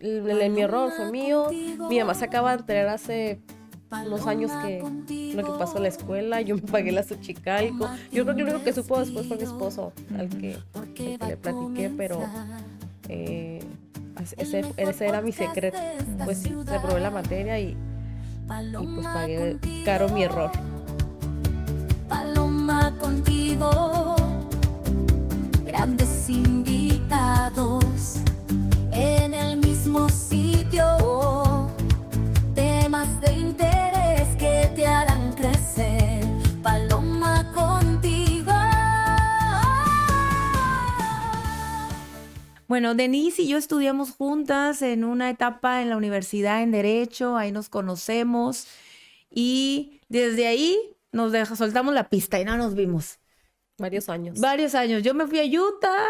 mi error fue mío. Mi mamá se acaba de enterar hace unos años que lo que pasó en la escuela, yo me pagué la y Yo creo que lo único que supo después fue mi esposo, al que, le platiqué, pero eh, ese, era mi secreto. Pues sí, reprobé la materia y, y pues pagué caro mi error. Paloma contigo, grandes invitados temas de interés que te harán crecer, paloma contigo. Bueno, Denise y yo estudiamos juntas en una etapa en la universidad en Derecho, ahí nos conocemos y desde ahí nos soltamos la pista y no nos vimos. Varios años. Varios años. Yo me fui a Utah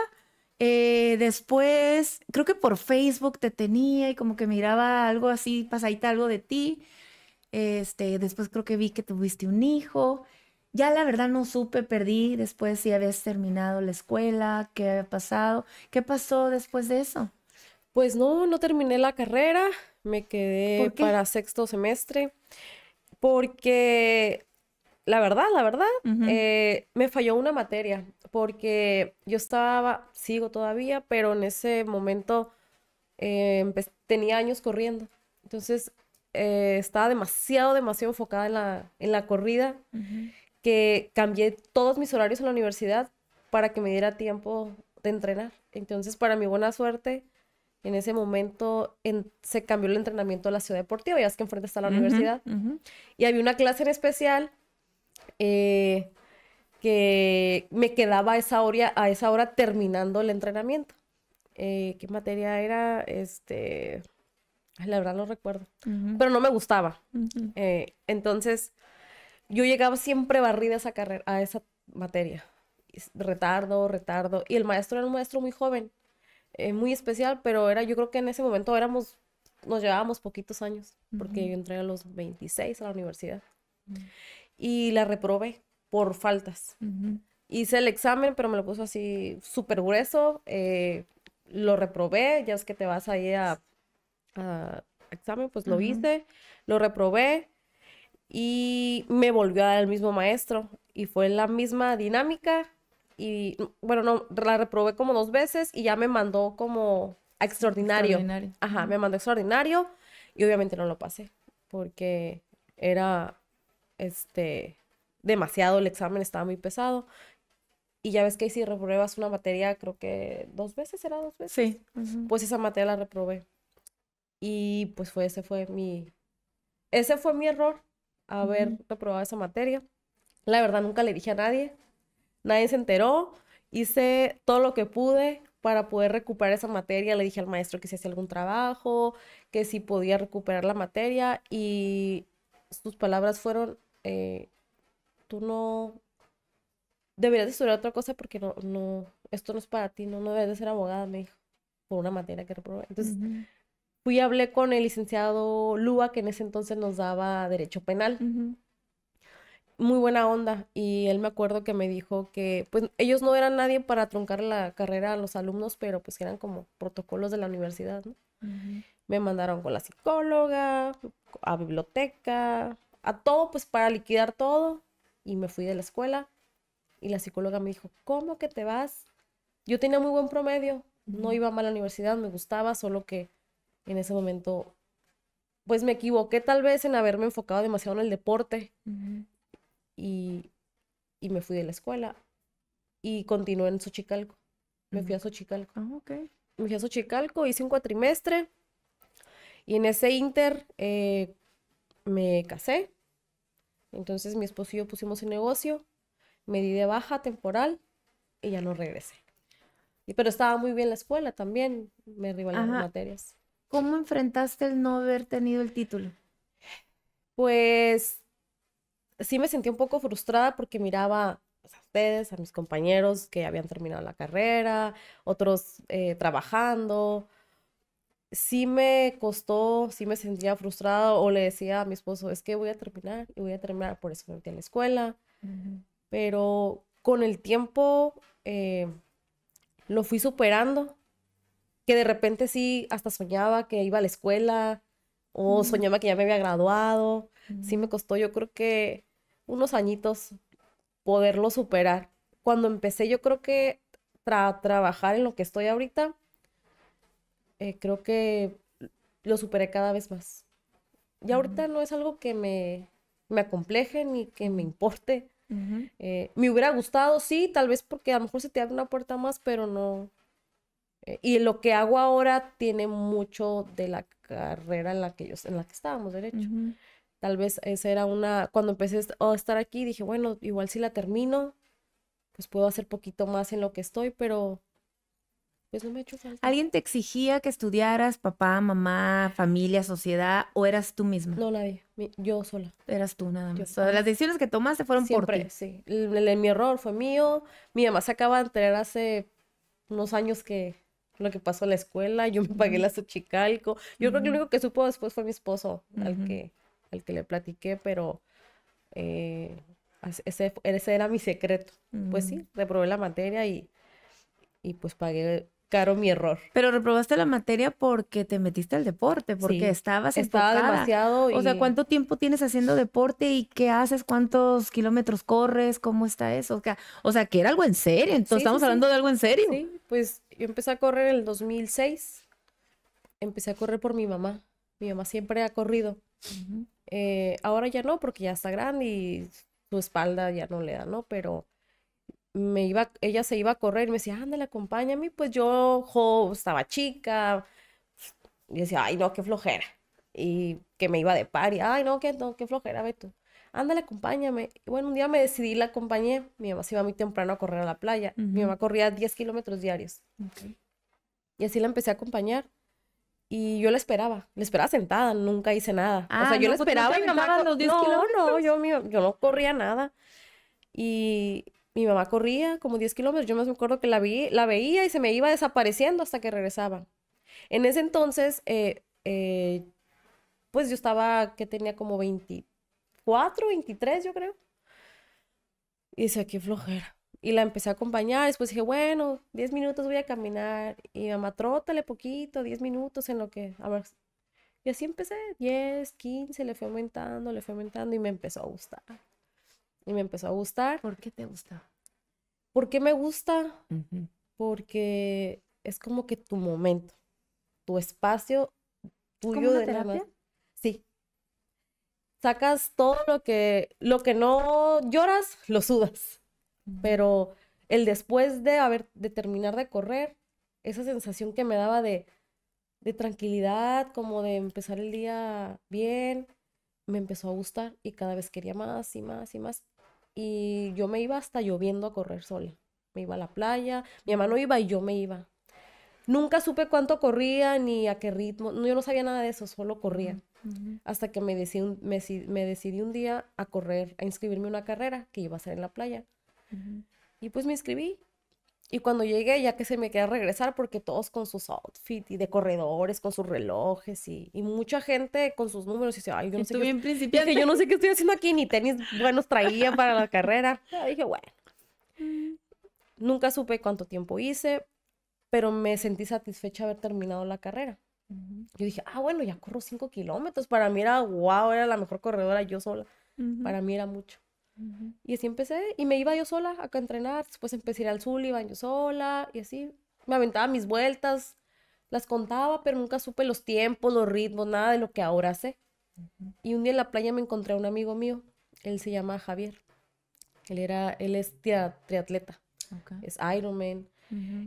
eh, después, creo que por Facebook te tenía y como que miraba algo así, pasadita algo de ti. Este, después creo que vi que tuviste un hijo. Ya la verdad no supe, perdí después si habías terminado la escuela, qué había pasado. ¿Qué pasó después de eso? Pues no, no terminé la carrera, me quedé para sexto semestre porque la verdad, la verdad, eh, me falló una materia porque yo estaba, sigo todavía, pero en ese momento eh, tenía años corriendo. Entonces eh, estaba demasiado, demasiado enfocada en la, en la corrida que cambié todos mis horarios en la universidad para que me diera tiempo de entrenar. Entonces, para mi buena suerte, en ese momento se cambió el entrenamiento a la ciudad deportiva, ya es que enfrente está la universidad. Y había una clase en especial eh, que me quedaba a esa hora, a esa hora terminando el entrenamiento. Eh, ¿Qué materia era? Este, la verdad no recuerdo, pero no me gustaba. Eh, entonces, yo llegaba siempre barrida a esa, carrera, a esa materia. Retardo, retardo. Y el maestro era un maestro muy joven, muy especial, pero era, yo creo que en ese momento éramos, nos llevábamos poquitos años, porque yo entré a los 26 a la universidad y la reprobé por faltas. Hice el examen, pero me lo puso así súper grueso. Eh, lo reprobé, ya es que te vas ahí a, a examen, pues lo hice, lo reprobé y me volvió al mismo maestro y fue la misma dinámica y bueno, no, la reprobé como dos veces y ya me mandó como extraordinario. Ajá, me mandó extraordinario y obviamente no lo pasé porque era este, demasiado el examen, estaba muy pesado. Y ya ves que si repruebas una materia, creo que dos veces, ¿era dos veces? Sí. Pues esa materia la reprobé. Y pues fue, ese fue mi, ese fue mi error, haber reprobado esa materia. La verdad, nunca le dije a nadie. Nadie se enteró. Hice todo lo que pude para poder recuperar esa materia. Le dije al maestro que si hacía algún trabajo, que si podía recuperar la materia. Y sus palabras fueron, eh, tú no deberías estudiar otra cosa porque no, no, esto no es para ti, no, no debes de ser abogada, me dijo, por una materia que reprobé. Entonces, fui y hablé con el licenciado Lua, que en ese entonces nos daba derecho penal. Muy buena onda. Y él me acuerdo que me dijo que, pues, ellos no eran nadie para truncar la carrera a los alumnos, pero pues eran como protocolos de la universidad, Me mandaron con la psicóloga, a biblioteca, a todo pues para liquidar todo y me fui de la escuela y la psicóloga me dijo, ¿cómo que te vas? Yo tenía muy buen promedio, no iba mal a la universidad, me gustaba, solo que en ese momento pues me equivoqué tal vez en haberme enfocado demasiado en el deporte y, y, me fui de la escuela y continué en Xochicalco. Me fui a Xochicalco. Ah, me fui a Xochicalco, hice un cuatrimestre y en ese inter eh, me casé. Entonces mi esposo y yo pusimos el negocio, me di de baja temporal y ya no regresé. Y, pero estaba muy bien la escuela también, me en materias. ¿Cómo enfrentaste el no haber tenido el título? Pues sí me sentí un poco frustrada porque miraba a ustedes, a mis compañeros que habían terminado la carrera, otros eh, trabajando, sí me costó, sí me sentía frustrada o le decía a mi esposo, es que voy a terminar y voy a terminar, por eso me metí a la escuela. Pero con el tiempo eh, lo fui superando, que de repente sí, hasta soñaba que iba a la escuela o soñaba que ya me había graduado. Sí me costó, yo creo que unos añitos poderlo superar. Cuando empecé, yo creo que para trabajar en lo que estoy ahorita, eh, creo que lo superé cada vez más. Y ahorita no es algo que me, me acompleje ni que me importe. Eh, me hubiera gustado, sí, tal vez porque a lo mejor se te abre una puerta más, pero no. Eh, y lo que hago ahora tiene mucho de la carrera en la que, yo, en la que estábamos, derecho. hecho. Tal vez esa era una. Cuando empecé a estar aquí, dije, bueno, igual si la termino, pues puedo hacer poquito más en lo que estoy, pero pues no me ha hecho falta. ¿Alguien te exigía que estudiaras, papá, mamá, familia, sociedad, o eras tú misma? No, nadie. yo sola. Eras tú nada más. las decisiones que tomaste fueron por ti. sí. mi error fue mío. Mi mamá se acaba de enterar hace unos años que lo que pasó en la escuela, yo me pagué la sochicalco. Yo creo que lo único que supo después fue mi esposo, al, que, al que le platiqué, pero eh, ese, era mi secreto. Pues sí, mm. reprobé la materia y, y pues pagué caro mi error. Pero reprobaste la materia porque te metiste al deporte, porque estabas estaba demasiado. O sea, ¿cuánto tiempo tienes haciendo deporte y qué haces? ¿Cuántos kilómetros corres? ¿Cómo está eso? O sea, que era algo en serio. Entonces, estamos hablando de algo en serio. Sí, pues yo empecé a correr en el 2006. Empecé a correr por mi mamá. Mi mamá siempre ha corrido. Eh, ahora ya no, porque ya está grande y su espalda ya no le da, ¿no? Pero me iba, ella se iba a correr, y me decía, ándale, acompáñame, pues yo jo, estaba chica, y decía, ay, no, qué flojera, y que me iba de par, y ay, no, qué, qué flojera, ve tú, ándale, acompáñame, y bueno, un día me decidí, la acompañé, mi mamá se iba muy temprano a correr a la playa, mi mamá corría 10 kilómetros diarios, y así la empecé a acompañar, y yo la esperaba, la esperaba sentada, nunca hice nada. o sea, ah, yo la pues, esperaba no, no, yo, yo no corría nada. Y, mi mamá corría como 10 kilómetros. Yo más me acuerdo que la, vi, la veía y se me iba desapareciendo hasta que regresaba. En ese entonces, eh, eh, pues yo estaba, que tenía como 24, 23, yo creo. Y dice, qué flojera. Y la empecé a acompañar. Después dije, bueno, 10 minutos voy a caminar. Y mamá, trótale poquito, 10 minutos en lo que. A ver. Y así empecé, 10, 15, le fui aumentando, le fui aumentando y me empezó a gustar y me empezó a gustar. ¿Por qué te gusta? ¿Por qué me gusta? Porque es como que tu momento, tu espacio tuyo de terapia? Sí. Sacas todo lo que lo que no lloras, lo sudas. Pero el después de haber de terminar de correr, esa sensación que me daba de de tranquilidad, como de empezar el día bien, me empezó a gustar y cada vez quería más y más y más y yo me iba hasta lloviendo a correr sola. Me iba a la playa, mi hermano iba y yo me iba. Nunca supe cuánto corría ni a qué ritmo, yo no sabía nada de eso, solo corría. Hasta que me decidí, decidí, un día a correr, a inscribirme una carrera que iba a ser en la playa. Y pues me inscribí y cuando llegué, ya que se me queda regresar, porque todos con sus outfits y de corredores, con sus relojes y, mucha gente con sus números. Y dice, ay, yo no, sé qué, estoy haciendo aquí, ni tenis buenos traía para la carrera. dije, bueno. Nunca supe cuánto tiempo hice, pero me sentí satisfecha haber terminado la carrera. Yo dije, ah, bueno, ya corro cinco kilómetros. Para mí era, wow, era la mejor corredora yo sola. Para mí era mucho. Y así empecé. Y me iba yo sola acá a entrenar. Después empecé a ir al Sullivan yo sola. Y así. Me aventaba mis vueltas. Las contaba, pero nunca supe los tiempos, los ritmos, nada de lo que ahora sé. Y un día en la playa me encontré a un amigo mío. Él se llama Javier. Él, era, él es triatleta. Es Ironman.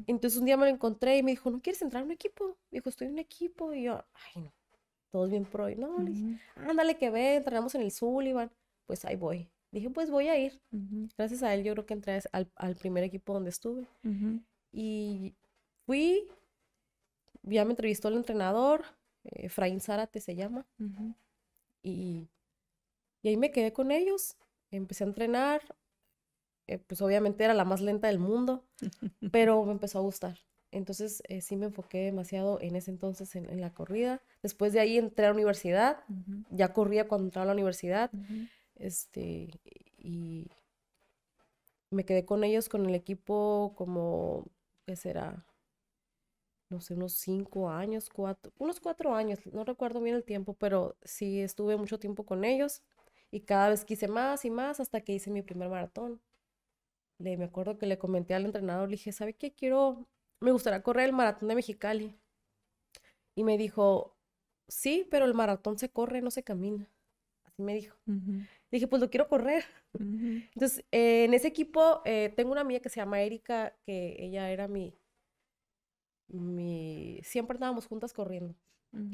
Entonces un día me lo encontré y me dijo, ¿no quieres entrar en un equipo? Me dijo, estoy en un equipo. Y yo, ay, no. Todos bien pro. Y no, ándale que ve, entrenamos en el Sullivan. Pues ahí voy dije, pues voy a ir. Gracias a él yo creo que entré al, primer equipo donde estuve. Y fui, ya me entrevistó el entrenador, eh, Fraín Zárate se llama, y, y, ahí me quedé con ellos, empecé a entrenar, eh, pues obviamente era la más lenta del mundo, pero me empezó a gustar. Entonces eh, sí me enfoqué demasiado en ese entonces en, en, la corrida. Después de ahí entré a la universidad, ya corría cuando entraba a la universidad. Este, y me quedé con ellos, con el equipo, como, ¿qué será? No sé, unos cinco años, cuatro, unos cuatro años, no recuerdo bien el tiempo, pero sí estuve mucho tiempo con ellos y cada vez quise más y más hasta que hice mi primer maratón. Le, me acuerdo que le comenté al entrenador, le dije, ¿sabe qué? Quiero, me gustaría correr el maratón de Mexicali. Y me dijo, sí, pero el maratón se corre, no se camina me dijo. Dije, pues lo quiero correr. Entonces, eh, en ese equipo eh, tengo una amiga que se llama Erika, que ella era mi, mi... siempre estábamos juntas corriendo,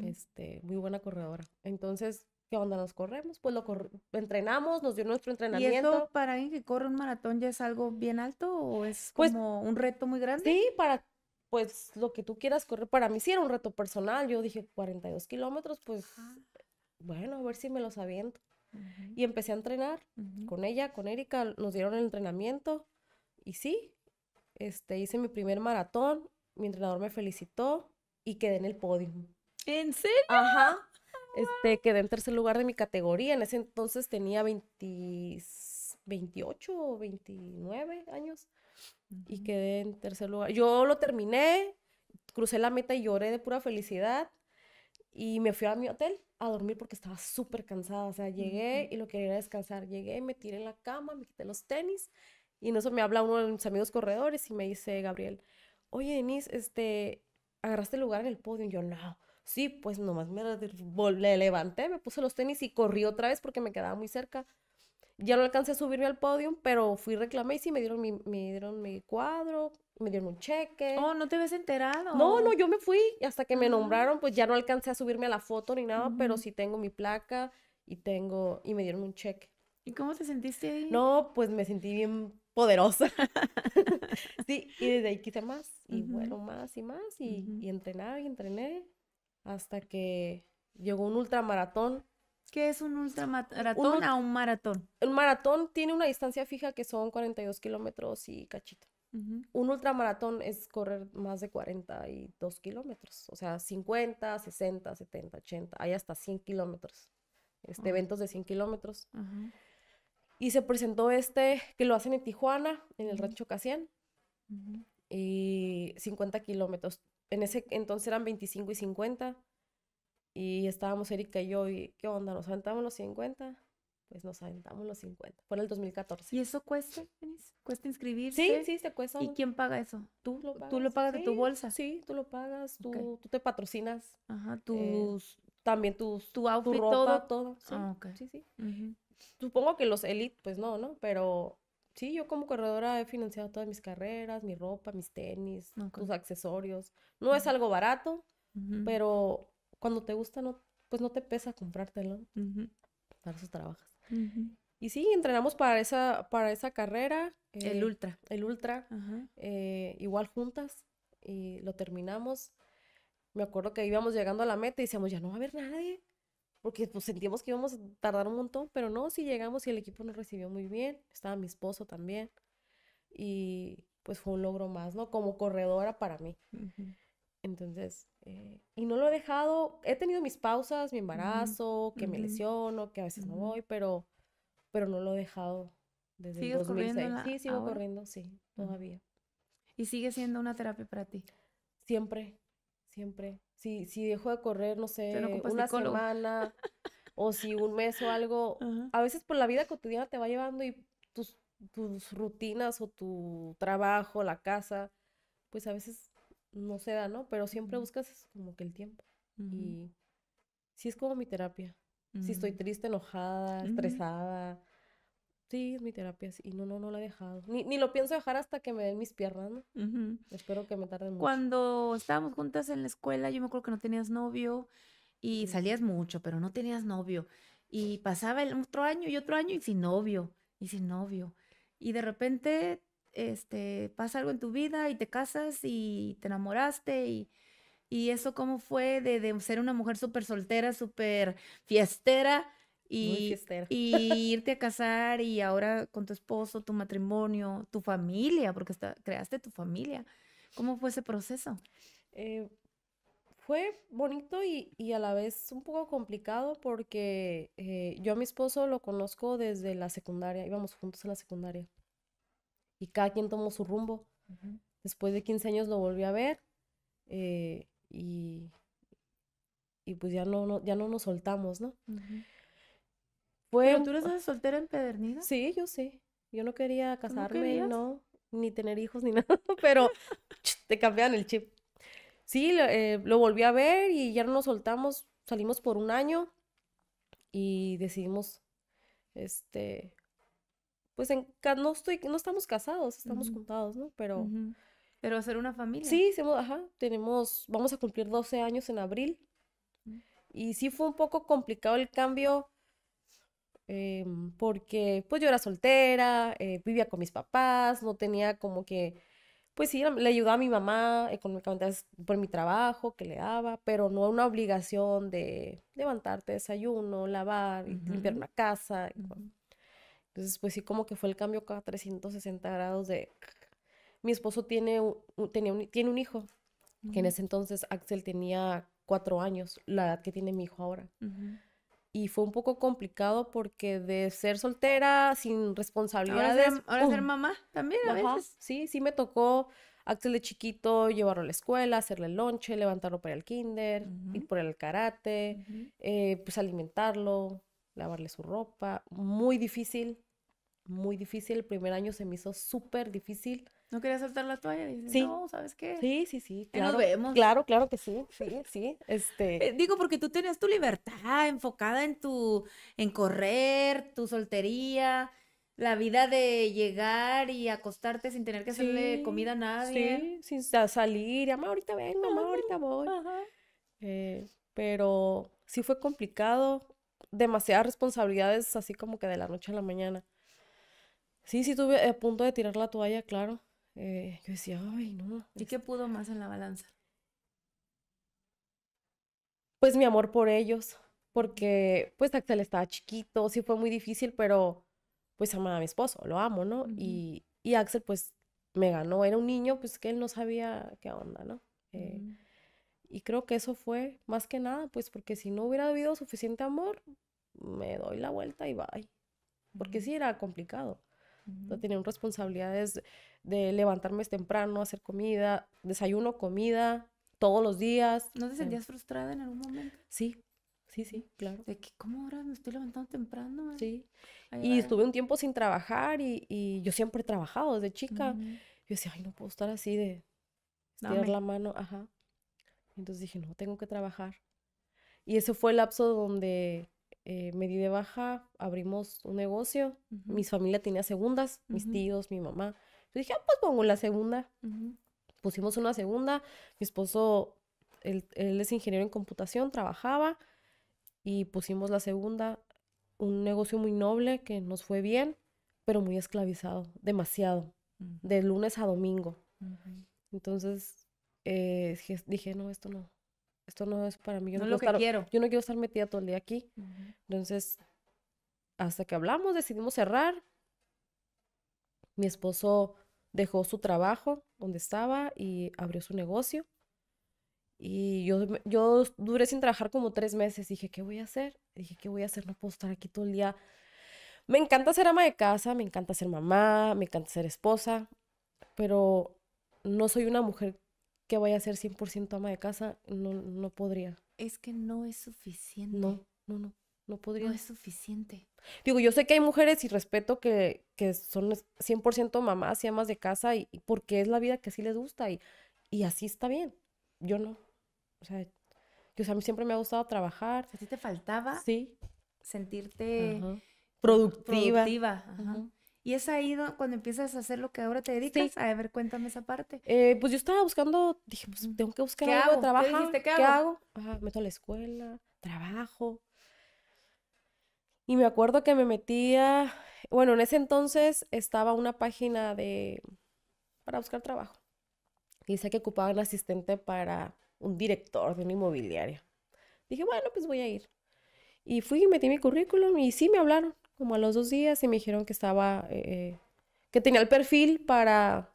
este, muy buena corredora. Entonces, ¿qué onda? Nos corremos, pues lo entrenamos, nos dio nuestro entrenamiento. ¿Y eso para alguien que corre un maratón ya es algo bien alto o es pues como un reto muy grande? Sí, para pues lo que tú quieras correr, para mí sí era un reto personal, yo dije 42 kilómetros, pues ah bueno, a ver si me los aviento. Y empecé a entrenar con ella, con Erika, nos dieron el entrenamiento y sí, este, hice mi primer maratón, mi entrenador me felicitó y quedé en el podio. ¿En serio? Ajá. Este, quedé en tercer lugar de mi categoría. En ese entonces tenía 20, 28 o 29 años y quedé en tercer lugar. Yo lo terminé, crucé la meta y lloré de pura felicidad. Y me fui a mi hotel a dormir porque estaba súper cansada. O sea, llegué y lo quería descansar. Llegué, me tiré en la cama, me quité los tenis. Y en eso me habla uno de mis amigos corredores y me dice, Gabriel, oye, Denise, este, agarraste lugar en el podio. Y yo, no. Sí, pues nomás me levanté, me puse los tenis y corrí otra vez porque me quedaba muy cerca. Ya no alcancé a subirme al podium, pero fui reclamé y sí me dieron mi, me dieron mi cuadro, me dieron un cheque. Oh, no te ves enterado. No, no, yo me fui hasta que me ah. nombraron, pues ya no alcancé a subirme a la foto ni nada, pero sí tengo mi placa y tengo y me dieron un cheque. ¿Y cómo te sentiste ahí? No, pues me sentí bien poderosa. sí, y desde ahí quise más y bueno, más y más y, y y entrené hasta que llegó un ultramaratón ¿Qué es un ultramaratón a un maratón? El maratón tiene una distancia fija que son 42 kilómetros y cachito. Un ultramaratón es correr más de 42 kilómetros, o sea, 50, 60, 70, 80, hay hasta 100 kilómetros, este, eventos de 100 kilómetros. Y se presentó este que lo hacen en Tijuana, en el rancho Casián, y 50 kilómetros. En ese entonces eran 25 y 50. Y estábamos Erika y yo, y ¿qué onda? ¿Nos aventamos los 50? Pues nos aventamos los 50. Fue en el 2014. ¿Y eso cuesta, ¿Cuesta inscribirse? Sí, sí, te cuesta. ¿Y quién paga eso? Tú lo pagas. ¿Tú lo pagas de tu bolsa? Sí, tú lo pagas, tú, te patrocinas. Ajá, eh, tus... también tus, tu, outfit, ropa, todo. sí, ah, Supongo que los elite, pues no, ¿no? Pero sí, yo como corredora he financiado todas mis carreras, mi ropa, mis tenis, tus accesorios. No es algo barato, pero cuando te gusta, no, pues no te pesa comprártelo. Para eso trabajas. Y sí, entrenamos para esa, para esa carrera. Eh, el ultra. El ultra. Eh, igual juntas. Y lo terminamos. Me acuerdo que íbamos llegando a la meta y decíamos, ya no va a haber nadie. Porque pues sentíamos que íbamos a tardar un montón, pero no, sí llegamos y el equipo nos recibió muy bien. Estaba mi esposo también. Y pues fue un logro más, ¿no? Como corredora para mí. Entonces, eh, y no lo he dejado, he tenido mis pausas, mi embarazo, que me lesiono, que a veces no voy, pero, pero no lo he dejado desde Corriendo sí, sigo corriendo, sí, todavía. ¿Y sigue siendo una terapia para ti? Siempre, siempre. Si, si dejo de correr, no sé, una semana o si un mes o algo, a veces por la vida cotidiana te va llevando y tus, tus rutinas o tu trabajo, la casa, pues a veces no se da, ¿no? Pero siempre buscas como que el tiempo. Y sí es como mi terapia. Si estoy mm. triste, enojada, estresada. Sí, es mi terapia. Y no, no, no la he dejado. Ni, lo pienso dejar hasta que me den mis piernas, ¿no? Espero que me tarden mucho. Cuando estábamos juntas en la escuela, yo me acuerdo que no tenías novio y salías mucho, pero no tenías novio. Y pasaba el otro año y otro año y sin novio, y sin novio. Y de repente este, pasa algo en tu vida y te casas y te enamoraste y, eso cómo fue de, ser una mujer súper soltera, súper fiestera y, irte a casar y ahora con tu esposo, tu matrimonio, tu familia, porque creaste tu familia. ¿Cómo fue ese proceso? Eh, fue bonito y, a la vez un poco complicado porque eh, yo a mi esposo lo conozco desde la secundaria, íbamos juntos a la secundaria y cada quien tomó su rumbo. Después de 15 años lo volví a ver eh, y, y, pues ya no, ya no nos soltamos, ¿no? tú eres ah soltera en empedernida? Sí, yo sí. Yo no quería casarme, no, ni tener hijos ni nada, pero te cambian el chip. Sí, lo, eh, lo volví a ver y ya no nos soltamos, salimos por un año y decidimos este pues en, no, estoy, no estamos casados, estamos juntados, ¿no? Pero... Pero hacer una familia. Sí, ajá, tenemos, vamos a cumplir 12 años en abril. Mm. Y sí fue un poco complicado el cambio em, porque pues yo era soltera, eh, vivía con mis papás, no tenía como que, pues sí, le ayudaba a mi mamá económicamente por mi trabajo que le daba, pero no una obligación de levantarte, desayuno, lavar, limpiar una casa. Entonces, pues sí, como que fue el cambio cada 360 grados de... Mi esposo tiene un, tenía tiene un hijo, que en ese entonces Axel tenía cuatro años, la edad que tiene mi hijo ahora. Y fue un poco complicado porque de ser soltera, sin responsabilidades... Ahora ser, mamá también a Sí, sí me tocó Axel de chiquito, llevarlo a la escuela, hacerle el lonche, levantarlo para el kinder, ir por el karate, eh, pues alimentarlo, lavarle su ropa. Muy difícil, muy difícil. El primer año se me hizo súper difícil. ¿No quería saltar la toalla? sí. No, ¿sabes qué? Sí, sí, sí. Claro, Claro, claro que sí, sí, sí. Este... Eh, digo, porque tú tenías tu libertad enfocada en tu, en correr, tu soltería, la vida de llegar y acostarte sin tener que hacerle comida a nadie. Sí, sin salir. Mamá, ahorita vengo, mamá, ahorita voy. Eh, pero sí fue complicado. Demasiadas responsabilidades, así como que de la noche a la mañana. Sí, sí, estuve a eh, punto de tirar la toalla, claro. Eh, yo decía, ay, no. ¿Y qué pudo más en la balanza? Pues mi amor por ellos, porque pues Axel estaba chiquito, sí fue muy difícil, pero pues amaba a mi esposo, lo amo, ¿no? y, y, Axel pues me ganó, era un niño pues que él no sabía qué onda, ¿no? Eh, y creo que eso fue más que nada, pues porque si no hubiera habido suficiente amor, me doy la vuelta y bye. Porque sí era complicado no responsabilidades de levantarme temprano, hacer comida, desayuno, comida, todos los días. ¿No te sentías frustrada en algún momento? Sí, sí, sí, claro. De que, ¿cómo ahora me estoy levantando temprano? Sí. y estuve un tiempo sin trabajar y, yo siempre he trabajado desde chica. Yo decía, ay, no puedo estar así de estirar la mano, ajá. Entonces dije, no, tengo que trabajar. Y ese fue el lapso donde eh, me di de baja, abrimos un negocio, mi familia tenía segundas, mis tíos, mi mamá. Yo dije, ah, pues pongo la segunda. Pusimos una segunda, mi esposo, él, es ingeniero en computación, trabajaba y pusimos la segunda, un negocio muy noble que nos fue bien, pero muy esclavizado, demasiado, de lunes a domingo. Entonces eh, dije, no, esto no, esto no es para mí, yo no, lo quiero, Yo no quiero estar metida todo el día aquí. Entonces, hasta que hablamos, decidimos cerrar. Mi esposo dejó su trabajo donde estaba y abrió su negocio. Y yo, yo duré sin trabajar como tres meses. Dije, ¿qué voy a hacer? Dije, ¿qué voy a hacer? No puedo estar aquí todo el día. Me encanta ser ama de casa, me encanta ser mamá, me encanta ser esposa, pero no soy una mujer que voy a ser 100% ama de casa, no, no podría. Es que no es suficiente. No, no, no, no podría. No es suficiente. Digo, yo sé que hay mujeres y respeto que, que son 100% mamás y amas de casa y, porque es la vida que sí les gusta y, y así está bien. Yo no. O sea, yo, a mí siempre me ha gustado trabajar. ¿A ti te faltaba? Sí. Sentirte... productiva. productiva. Ajá. Y es ahí cuando empiezas a hacer lo que ahora te dedicas. A ver, cuéntame esa parte. Eh, pues yo estaba buscando, dije, pues tengo que buscar ¿Qué algo, hago? trabajo. ¿Qué, ¿Qué, hago? meto a la escuela, trabajo. Y me acuerdo que me metía, bueno, en ese entonces estaba una página de, para buscar trabajo. Y que ocupaba un asistente para un director de una inmobiliaria. Dije, bueno, pues voy a ir. Y fui y metí mi currículum y sí me hablaron como a los dos días y me dijeron que estaba, eh, que tenía el perfil para,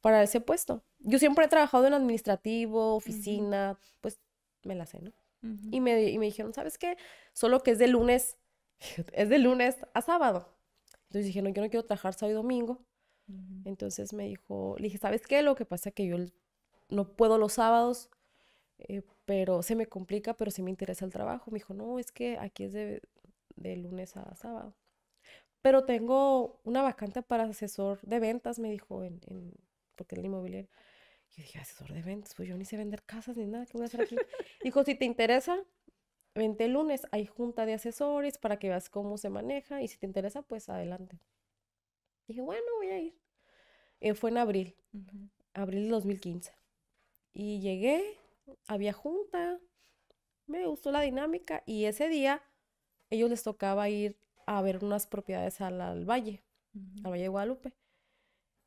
para ese puesto. Yo siempre he trabajado en administrativo, oficina, pues me la sé, ¿no? y, me, y me dijeron, ¿sabes qué? Solo que es de lunes, es de lunes a sábado. Entonces dije, no, yo no quiero trabajar sábado y domingo. Entonces me dijo, le dije, ¿sabes qué? Lo que pasa es que yo no puedo los sábados, eh, pero se me complica, pero sí me interesa el trabajo. Me dijo, no, es que aquí es de, de lunes a sábado. Pero tengo una vacante para asesor de ventas, me dijo, en, porque el inmobiliario. Yo dije, asesor de ventas, pues yo ni sé vender casas ni nada, ¿qué voy a hacer aquí? dijo, si te interesa, vente el lunes, hay junta de asesores para que veas cómo se maneja y si te interesa, pues adelante. Dije, bueno, voy a ir. Eh, fue en abril, abril de 2015. Y llegué, había junta, me gustó la dinámica y ese día ellos les tocaba ir a ver unas propiedades al, valle, al Valle de Guadalupe.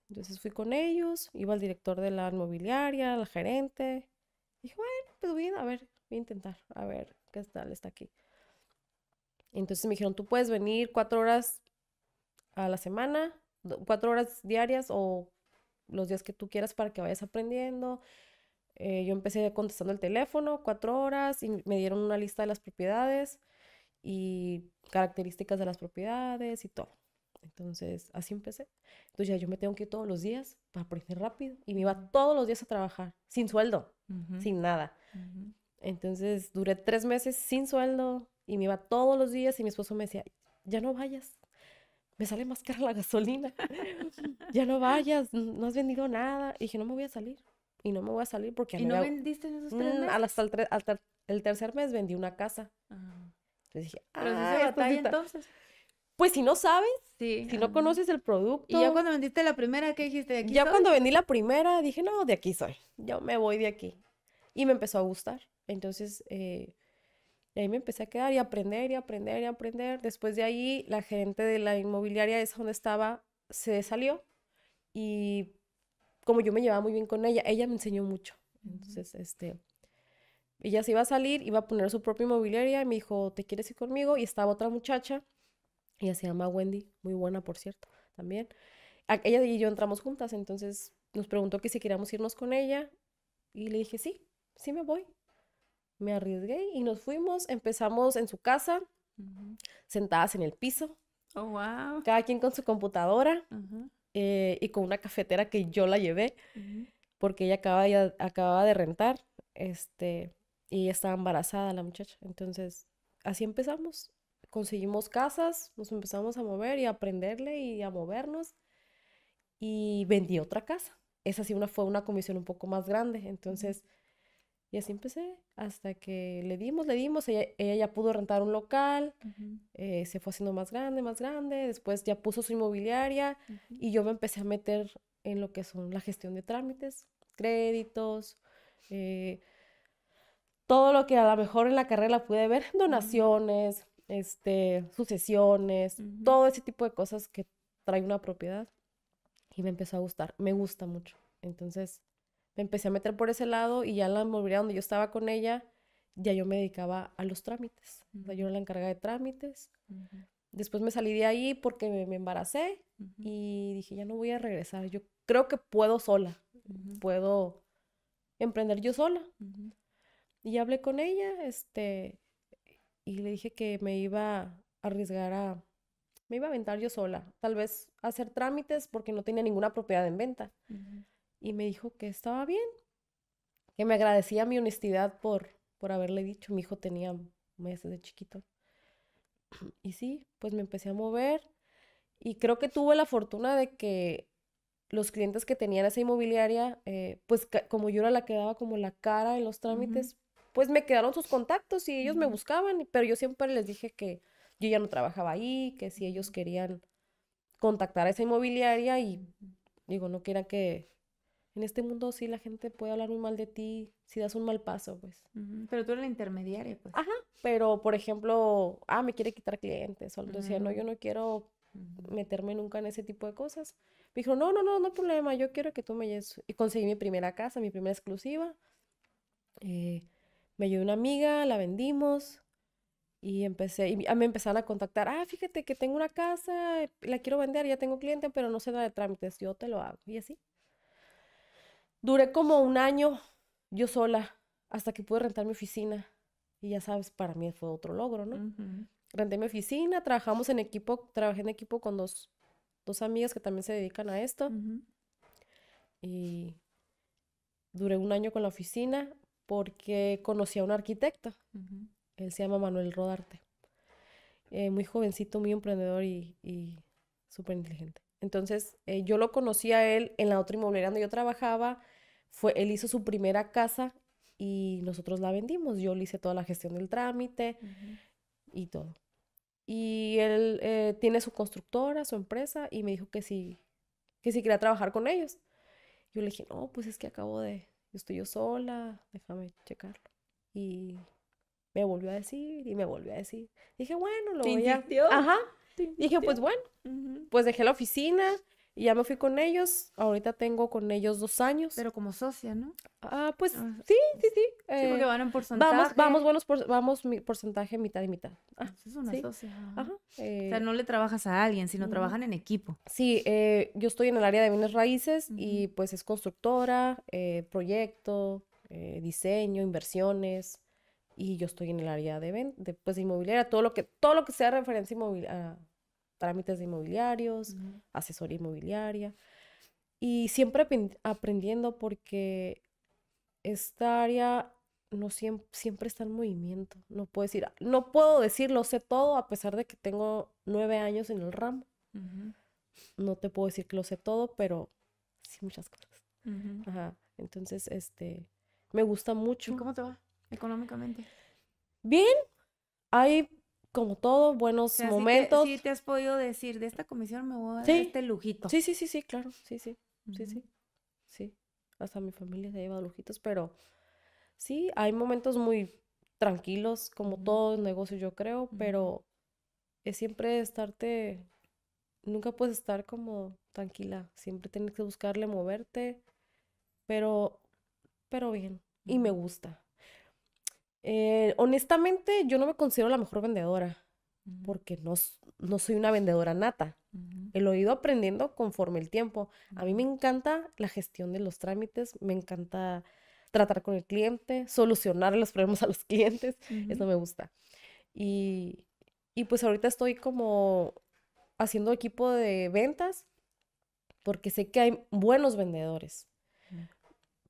Entonces fui con ellos, iba el director de la inmobiliaria, la gerente. Dije, bueno, pues bien, a ver, voy a intentar, a ver qué tal está aquí. Entonces me dijeron, tú puedes venir cuatro horas a la semana, cuatro horas diarias o los días que tú quieras para que vayas aprendiendo. Eh, yo empecé contestando el teléfono, cuatro horas, y me dieron una lista de las propiedades y características de las propiedades y todo. Entonces, así empecé. Entonces, ya yo me tengo que ir todos los días para aprender rápido. Y me iba todos los días a trabajar, sin sueldo, sin nada. Entonces, duré tres meses sin sueldo y me iba todos los días. Y mi esposo me decía, ya no vayas, me sale más cara la gasolina. ya no vayas, no has vendido nada. Y dije, no me voy a salir. Y no me voy a salir porque... ¿Y no vendiste esos tres mm, meses? el, tercer mes vendí una casa. Ah entonces. Pues si no sabes, si no conoces el producto. Y ya cuando vendiste la primera, ¿qué dijiste? ¿De aquí ya cuando vendí la primera, dije, no, de aquí soy. Yo me voy de aquí. Y me empezó a gustar. Entonces, eh, ahí me empecé a quedar y aprender y aprender y aprender. Después de ahí, la gente de la inmobiliaria esa donde estaba se salió y como yo me llevaba muy bien con ella, ella me enseñó mucho. Entonces, este, ella se iba a salir, iba a poner su propia inmobiliaria y me dijo, ¿te quieres ir conmigo? Y estaba otra muchacha, ella se llama Wendy, muy buena por cierto, también. ella y yo entramos juntas, entonces nos preguntó que si queríamos irnos con ella y le dije, sí, sí me voy. Me arriesgué y nos fuimos, empezamos en su casa, sentadas en el piso. Oh, wow. Cada quien con su computadora eh, y con una cafetera que yo la llevé, porque ella ella acababa de rentar. Este, y estaba embarazada la muchacha. Entonces, así empezamos. Conseguimos casas, nos empezamos a mover y a aprenderle y a movernos. Y vendí otra casa. Esa sí una, fue una comisión un poco más grande. Entonces, y así empecé hasta que le dimos, le dimos. Ella, ella ya pudo rentar un local, eh, se fue haciendo más grande, más grande. Después ya puso su inmobiliaria y yo me empecé a meter en lo que son la gestión de trámites, créditos, eh, todo lo que a lo mejor en la carrera pude ver, donaciones, este, sucesiones, todo ese tipo de cosas que trae una propiedad. Y me empezó a gustar, me gusta mucho. Entonces me empecé a meter por ese lado y ya la movilidad donde yo estaba con ella, ya yo me dedicaba a los trámites. yo era la encargada de trámites. Después me salí de ahí porque me, me embaracé y dije, ya no voy a regresar. Yo creo que puedo sola, puedo emprender yo sola. Y hablé con ella, este, y le dije que me iba a arriesgar a, me iba a aventar yo sola, tal vez hacer trámites porque no tenía ninguna propiedad en venta. Y me dijo que estaba bien, que me agradecía mi honestidad por, por haberle dicho, mi hijo tenía meses de chiquito. Y sí, pues me empecé a mover y creo que tuve la fortuna de que los clientes que tenían esa inmobiliaria, eh, pues como yo era la que daba como la cara en los trámites, pues me quedaron sus contactos y ellos me buscaban, pero yo siempre les dije que yo ya no trabajaba ahí, que si ellos querían contactar a esa inmobiliaria y digo, no quieran que en este mundo sí la gente puede hablar muy mal de ti si das un mal paso, pues. Pero tú eres la intermediaria, pues. Ajá, pero por ejemplo, ah, me quiere quitar clientes, o algo decía, no, yo no quiero meterme nunca en ese tipo de cosas. Me dijo, no, no, no, no problema, yo quiero que tú me lleves. Y conseguí mi primera casa, mi primera exclusiva. Eh, me ayudó una amiga, la vendimos y empecé, y me empezaron a contactar, ah, fíjate que tengo una casa, eh, la quiero vender, ya tengo cliente, pero no sé nada de trámites, yo te lo hago. Y así. Duré como un año yo sola hasta que pude rentar mi oficina. Y ya sabes, para mí fue otro logro, ¿no? Renté mi oficina, trabajamos en equipo, trabajé en equipo con dos, dos amigas que también se dedican a esto. Y duré un año con la oficina, porque conocí a un arquitecto. Él se llama Manuel Rodarte. Eh, muy jovencito, muy emprendedor y, súper inteligente. Entonces, eh, yo lo conocí a él en la otra inmobiliaria donde yo trabajaba. Fue, él hizo su primera casa y nosotros la vendimos. Yo le hice toda la gestión del trámite y todo. Y él eh, tiene su constructora, su empresa, y me dijo que sí, que si quería trabajar con ellos. Yo le dije, no, pues es que acabo de, estoy yo sola, déjame checarlo. Y me volvió a decir y me volvió a decir. Dije, bueno, lo voy a... Ajá. Dije, pues bueno, pues dejé la oficina, y ya me fui con ellos, ahorita tengo con ellos dos años. Pero como socia, ¿no? Ah, pues ah, sí, sí, sí. sí porque eh, van en porcentaje. Vamos, vamos, buenos por, vamos porcentaje mitad y mitad. Ah, pues es una socia. Ajá. o eh, sea, no le trabajas a alguien, sino trabajan en equipo. Sí, eh, yo estoy en el área de bienes raíces y pues es constructora, proyecto, diseño, inversiones. Y yo estoy en el área pues, de, inmobiliaria, todo lo que, todo lo que sea referencia inmobiliaria trámites de inmobiliarios, asesoría inmobiliaria. Y siempre aprendiendo porque esta área no siempre, está en movimiento. No puedo decir, ah, no puedo decir lo sé todo a pesar de que tengo nueve años en el ramo. No te puedo decir que lo sé todo, pero sí muchas cosas. Entonces, este, me gusta mucho. ¿Y cómo te va económicamente? Bien. Hay como todo, buenos momentos. Sí, te has podido decir, de esta comisión me voy a sí. este lujito. Sí, sí, sí, sí, claro, sí, sí, sí, sí, sí. Hasta mi familia se lleva lujitos, pero sí, hay momentos muy tranquilos, como todo el negocio yo creo, pero es siempre estarte, nunca puedes estar como tranquila, siempre tienes que buscarle, moverte, pero, pero bien, y me gusta. Eh, honestamente, yo no me considero la mejor vendedora porque no, no, soy una vendedora nata. el oído Lo he ido aprendiendo conforme el tiempo. A mí me encanta la gestión de los trámites, me encanta tratar con el cliente, solucionar los problemas a los clientes, eso me gusta. Y, y pues ahorita estoy como haciendo equipo de ventas porque sé que hay buenos vendedores, mm.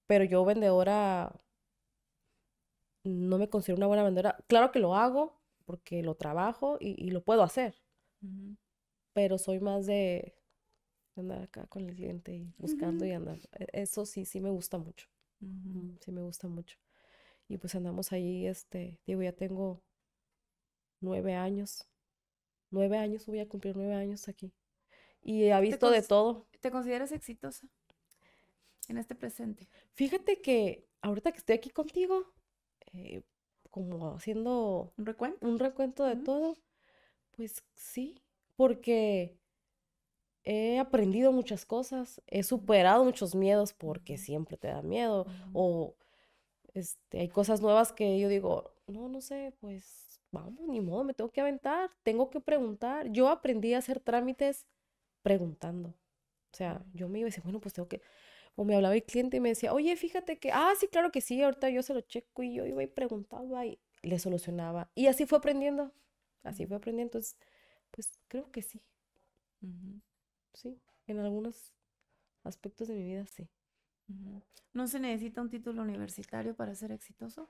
pero yo vendedora no me considero una buena vendedora. Claro que lo hago porque lo trabajo y, lo puedo hacer, pero soy más de andar acá con el cliente y buscando y andar. E, eso sí, sí me gusta mucho. Sí me gusta mucho. Y pues andamos ahí, este, digo, ya tengo nueve años. Nueve años, voy a cumplir nueve años aquí. Y ha visto de todo. ¿Te consideras exitosa en este presente? Fíjate que ahorita que estoy aquí contigo, eh, como haciendo un recuento, de todo, pues sí, porque he aprendido muchas cosas, he superado muchos miedos porque siempre te da miedo o este, hay cosas nuevas que yo digo, no, no sé, pues vamos, ni modo, me tengo que aventar, tengo que preguntar. Yo aprendí a hacer trámites preguntando. O sea, yo me iba a decir, bueno, pues tengo que, o me hablaba el cliente y me decía, oye, fíjate que, ah, sí, claro que sí, ahorita yo se lo checo y yo iba y preguntaba y le solucionaba. Y así fue aprendiendo, así fue aprendiendo. Entonces, pues creo que sí. Sí, en algunos aspectos de mi vida sí. ¿No se necesita un título universitario para ser exitoso?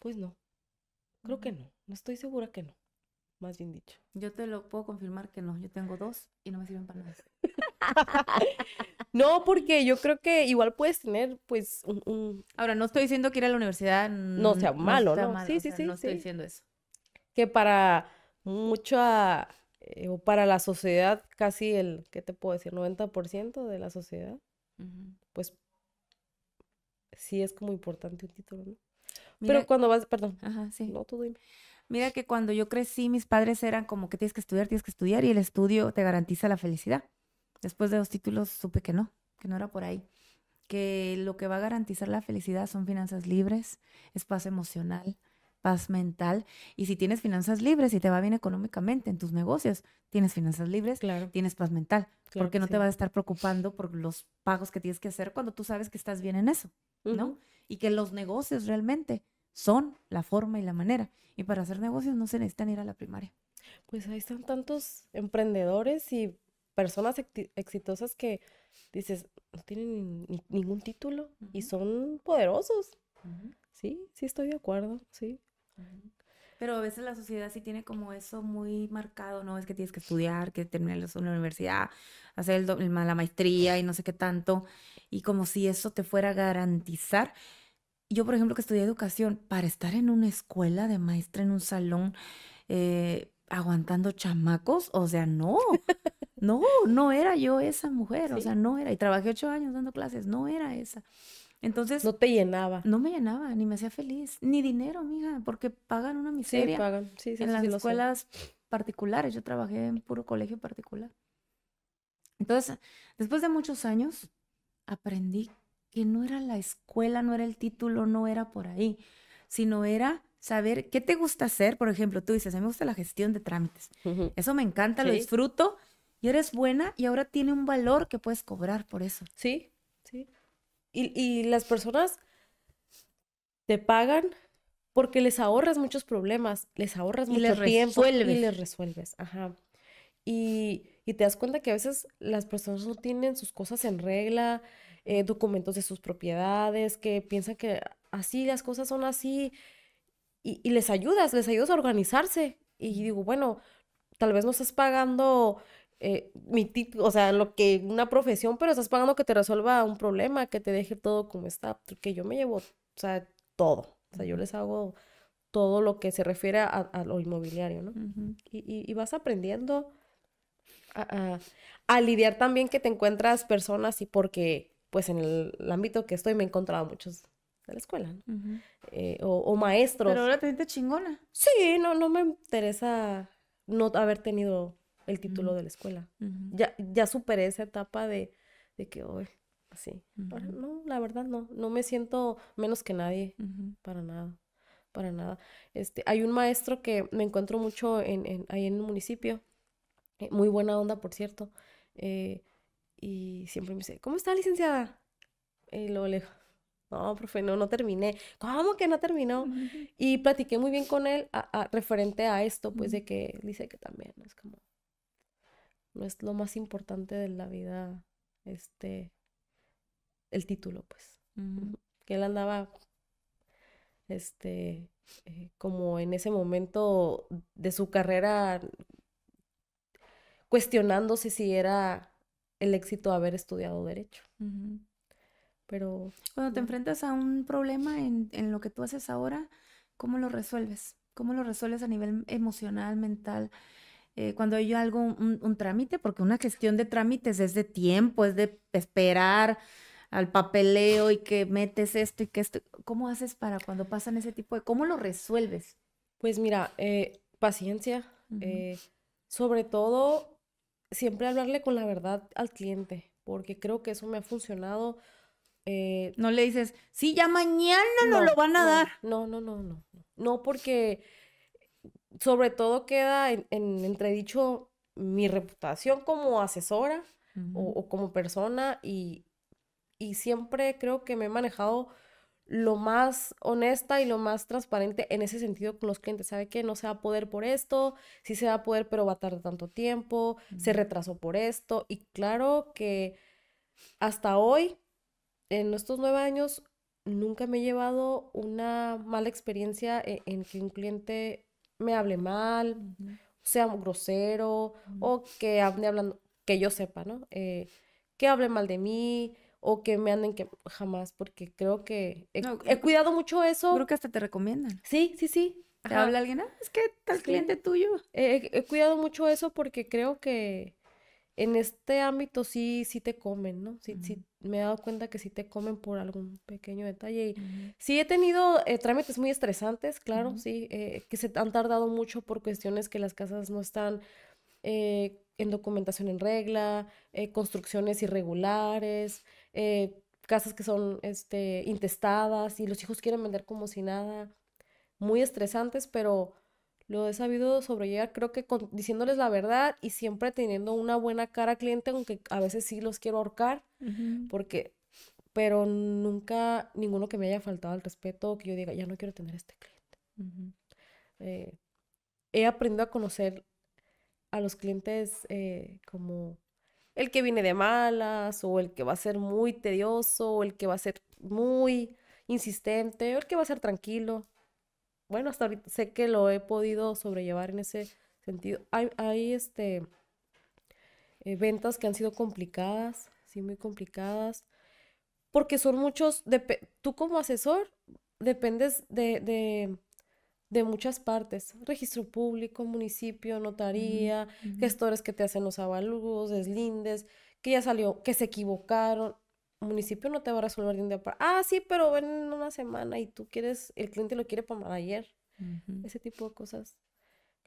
Pues no, creo que no, no estoy segura que no, más bien dicho. Yo te lo puedo confirmar que no, yo tengo dos y no me sirven para nada. no, porque yo creo que igual puedes tener, pues, un, Ahora, no estoy diciendo que ir a la universidad mm, no sea malo, ¿no? sí, sí, sí. No estoy diciendo eso. Que para mucha, eh, o para la sociedad, casi el, ¿qué te puedo decir? 90% de la sociedad, pues, sí es como importante un título, ¿no? Pero cuando vas, perdón. Ajá, sí. No, Mira que cuando yo crecí, mis padres eran como que tienes que estudiar, tienes que estudiar y el estudio te garantiza la felicidad. Después de los títulos supe que no, que no era por ahí, que lo que va a garantizar la felicidad son finanzas libres, es paz emocional, paz mental. Y si tienes finanzas libres y te va bien económicamente en tus negocios, tienes finanzas libres, claro. tienes paz mental, porque no te vas a estar preocupando por los pagos que tienes que hacer cuando tú sabes que estás bien en eso, ¿no? Y que los negocios realmente son la forma y la manera. Y para hacer negocios no se necesitan ir a la primaria. Pues ahí están tantos emprendedores y personas exitosas que dices, no tienen ningún título y son poderosos. Sí, sí estoy de acuerdo, sí. Pero a veces la sociedad sí tiene como eso muy marcado, ¿no? Es que tienes que estudiar, que terminar la universidad, hacer el la maestría y no sé qué tanto. Y como si eso te fuera a garantizar. Yo, por ejemplo, que estudié educación, para estar en una escuela de maestra, en un salón, eh, aguantando chamacos, o sea, no. No, no era yo esa mujer, o sea, no era. Y trabajé ocho años dando clases, no era esa. Entonces. No te llenaba. No me llenaba, ni me hacía feliz. Ni dinero, mija, porque pagan una miseria. Sí, pagan. Sí, sí, en las escuelas particulares. Yo trabajé en puro colegio particular. Entonces, después de muchos años, aprendí que no era la escuela, no era el título, no era por ahí, sino era saber qué te gusta hacer. Por ejemplo, tú dices, a mí me gusta la gestión de trámites. Eso me encanta, lo disfruto y eres buena y ahora tiene un valor que puedes cobrar por eso. Sí, sí. Y, las personas te pagan porque les ahorras muchos problemas, les ahorras mucho tiempo resuelves. y les resuelves. Ajá. Y, y, te das cuenta que a veces las personas no tienen sus cosas en regla, eh, documentos de sus propiedades, que piensan que así las cosas son así y, les ayudas, les ayudas a organizarse. Y digo, bueno, tal vez no estás pagando eh, mi o sea, lo que una profesión, pero estás pagando que te resuelva un problema, que te deje todo como está, porque yo me llevo, o sea, todo, o sea, yo les hago todo lo que se refiere a, lo inmobiliario, ¿no? y, vas aprendiendo a, lidiar también que te encuentras personas y porque, pues, en el, ámbito que estoy me he encontrado muchos de la escuela, eh, o, o, maestros. Pero ahora te sientes chingona. Sí, no, no me interesa no haber tenido el título de la escuela. ya, ya superé esa etapa de, que, hoy así. no, la verdad no, no me siento menos que nadie, para nada, para nada. Este, hay un maestro que me encuentro mucho en, en ahí en el municipio, eh, muy buena onda, por cierto, eh, y siempre me dice, ¿cómo está licenciada? Y luego le digo, no, profe, no, no terminé. ¿Cómo que no terminó? Y platiqué muy bien con él a, referente a esto, pues de que dice que también es como, no es lo más importante de la vida, este, el título, pues. Que él andaba, este, eh, como en ese momento de su carrera, cuestionándose si era el éxito haber estudiado derecho. Pero... Cuando te enfrentas a un problema en, en lo que tú haces ahora, ¿cómo lo resuelves? ¿Cómo lo resuelves a nivel emocional, mental? Eh, cuando yo hago un, trámite, porque una gestión de trámites es de tiempo, es de esperar al papeleo y que metes esto y que esto. ¿Cómo haces para cuando pasan ese tipo de... ¿Cómo lo resuelves? Pues mira, eh, paciencia. Eh, sobre todo, siempre hablarle con la verdad al cliente, porque creo que eso me ha funcionado. no le dices, sí, ya mañana no, lo van a dar. No, no, no, no. No, porque sobre todo queda en, entredicho mi reputación como asesora o, como persona y, siempre creo que me he manejado lo más honesta y lo más transparente en ese sentido con los clientes. Sabe que no se va a poder por esto, sí se va a poder, pero va a tardar tanto tiempo, se retrasó por esto. Y claro que hasta hoy, en estos nueve años, nunca me he llevado una mala experiencia e, en que un cliente me hable mal, sea grosero, o que hablando, que yo sepa, ¿no? Eh, que hable mal de mí, o que me anden que jamás, porque creo que he, cuidado mucho eso. Creo que hasta te recomiendan. Sí, sí, sí. ¿Te habla alguien? Ah, es que tal cliente tuyo. he, cuidado mucho eso porque creo que en este ámbito sí, sí te comen, ¿no? Sí, me he dado cuenta que sí te comen por algún pequeño detalle. Sí he tenido eh, trámites muy estresantes, claro, sí, eh, que se han tardado mucho por cuestiones que las casas no están eh, en documentación en regla, construcciones irregulares, casas que son este, intestadas y los hijos quieren vender como si nada. Muy estresantes, pero lo he sabido sobrellevar, creo que diciéndoles la verdad y siempre teniendo una buena cara cliente, aunque a veces sí los quiero ahorcar, porque, pero nunca ninguno que me haya faltado al respeto o que yo diga, ya no quiero tener este cliente. Eh, he aprendido a conocer a los clientes eh, como el que viene de malas o el que va a ser muy tedioso o el que va a ser muy insistente o el que va a ser tranquilo bueno, hasta ahorita sé que lo he podido sobrellevar en ese sentido. Hay, hay este, eh, ventas que han sido complicadas, sí, muy complicadas, porque son muchos, tú como asesor dependes de, de, de, muchas partes, registro público, municipio, notaría, gestores que te hacen los avalúos, deslindes, que ya salió, que se equivocaron, municipio no te va a resolver de un día para... Ah, sí, pero ven en una semana y tú quieres, el cliente lo quiere para ayer. Ese tipo de cosas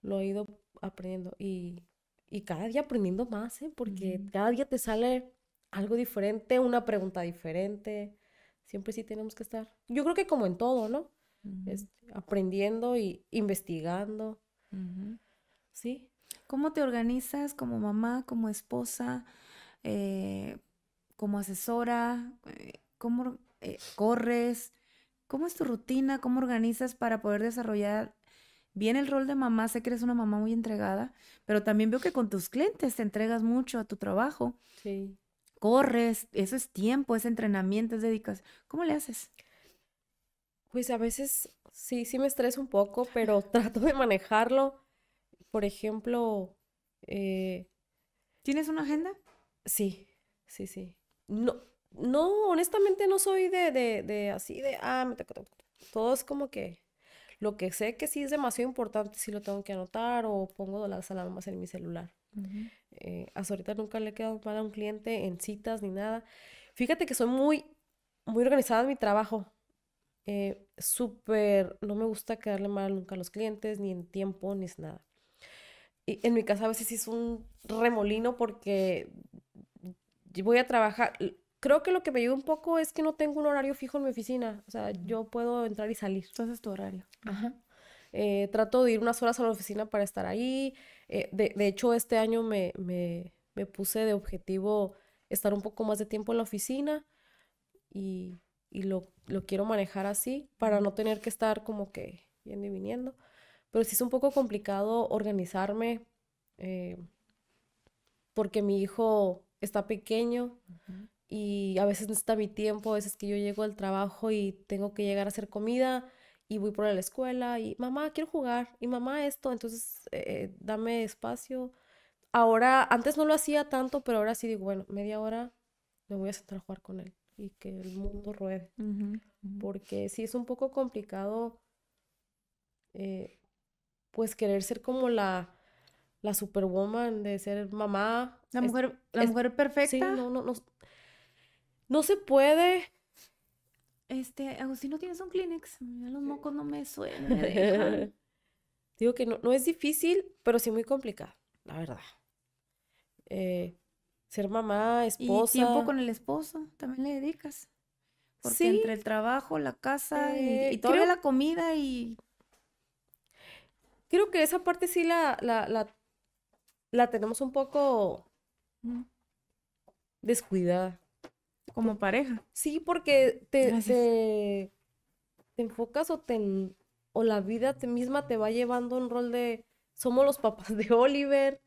lo he ido aprendiendo y, y cada día aprendiendo más, ¿eh? porque cada día te sale algo diferente, una pregunta diferente. Siempre sí tenemos que estar. Yo creo que como en todo, ¿no? es, aprendiendo y investigando. ¿Sí? ¿Cómo te organizas como mamá, como esposa? Eh, como asesora? Eh, ¿Cómo eh, corres? ¿Cómo es tu rutina? ¿Cómo organizas para poder desarrollar bien el rol de mamá? Sé que eres una mamá muy entregada, pero también veo que con tus clientes te entregas mucho a tu trabajo. Sí. Corres, eso es tiempo, es entrenamiento, es dedicación. ¿Cómo le haces? Pues a veces sí, sí me estreso un poco, pero trato de manejarlo. Por ejemplo, eh ¿tienes una agenda? Sí, sí, sí no, no, honestamente no soy de, de, de así de, ah, Todo es como que lo que sé que sí es demasiado importante, sí lo tengo que anotar o pongo las alarmas en mi celular. Eh, hasta ahorita nunca le he quedado mal a un cliente en citas ni nada. Fíjate que soy muy, muy organizada en mi trabajo. Eh, súper, no me gusta quedarle mal nunca a los clientes, ni en tiempo, ni es nada. Y en mi casa a veces es un remolino porque voy a trabajar. Creo que lo que me ayuda un poco es que no tengo un horario fijo en mi oficina. O sea, yo puedo entrar y salir. Entonces es tu horario. Ajá. Eh, trato de ir unas horas a la oficina para estar ahí. Eh, de, de, hecho, este año me, me, me, puse de objetivo estar un poco más de tiempo en la oficina y, y lo, lo, quiero manejar así para no tener que estar como que yendo y viniendo. Pero sí es un poco complicado organizarme eh, porque mi hijo está pequeño y a veces necesita mi tiempo, a veces que yo llego al trabajo y tengo que llegar a hacer comida y voy por la escuela y mamá, quiero jugar y mamá esto, entonces eh, eh, dame espacio. Ahora, antes no lo hacía tanto, pero ahora sí digo, bueno, media hora me voy a sentar a jugar con él y que el mundo ruede. Porque sí es un poco complicado, eh, pues querer ser como la, la superwoman de ser mamá. La mujer, la mujer perfecta. Sí, no, no, no. No se puede. Este, Agustín, ¿no tienes un Kleenex? los mocos no me suena. Digo que no, no es difícil, pero sí muy complicado, la verdad. Eh, ser mamá, esposa. Y tiempo con el esposo, también le dedicas. Porque entre el trabajo, la casa y, eh, toda la comida y creo que esa parte sí la, la, la tenemos un poco descuidada. Como pareja. Sí, porque te, te, enfocas o, te, o la vida misma te va llevando un rol de somos los papás de Oliver,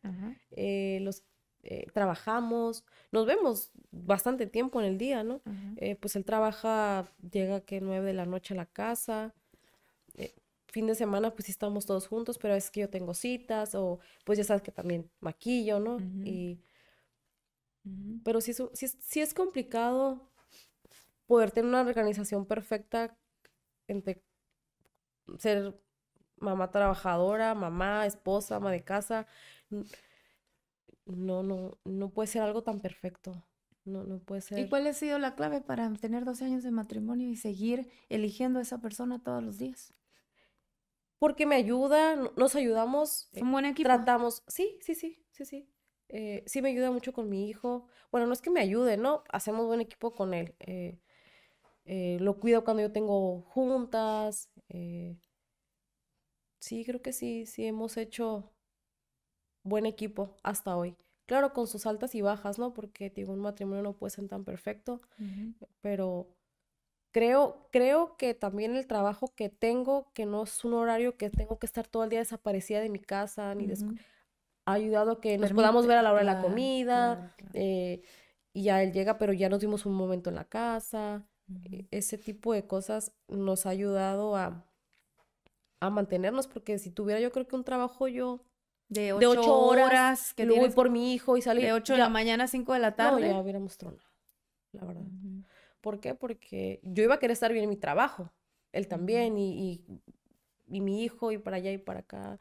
eh, los eh, trabajamos, nos vemos bastante tiempo en el día, ¿no? Eh, pues él trabaja, llega que nueve de la noche a la casa, fin de semana pues sí estamos todos juntos, pero es que yo tengo citas o pues ya sabes que también maquillo, ¿no? Y... Pero sí, sí es complicado poder tener una organización perfecta entre ser mamá trabajadora, mamá, esposa, ama de casa. No, no, no puede ser algo tan perfecto. No, no puede ser. ¿Y cuál ha sido la clave para tener 12 años de matrimonio y seguir eligiendo a esa persona todos los días? porque me ayuda, nos ayudamos. Un buen equipo. Tratamos, sí, sí, sí, sí, sí. Eh, sí me ayuda mucho con mi hijo. Bueno, no es que me ayude, ¿no? Hacemos buen equipo con él. Eh, eh, lo cuido cuando yo tengo juntas. sí, creo que sí, sí hemos hecho buen equipo hasta hoy. Claro, con sus altas y bajas, ¿no? Porque digo, un matrimonio no puede ser tan perfecto, pero Creo, creo que también el trabajo que tengo, que no es un horario que tengo que estar todo el día desaparecida de mi casa, ni ha ayudado a que nos podamos ver a la hora de la comida, eh, y ya él llega, pero ya nos dimos un momento en la casa. E, ese tipo de cosas nos ha ayudado a, a mantenernos, porque si tuviera yo creo que un trabajo yo de ocho, horas, que luego voy por mi hijo y salí De ocho de la mañana a cinco de la tarde. No, ya hubiéramos tronado, la verdad. ¿Por qué? Porque yo iba a querer estar bien en mi trabajo, él también, y, mi hijo, y para allá y para acá.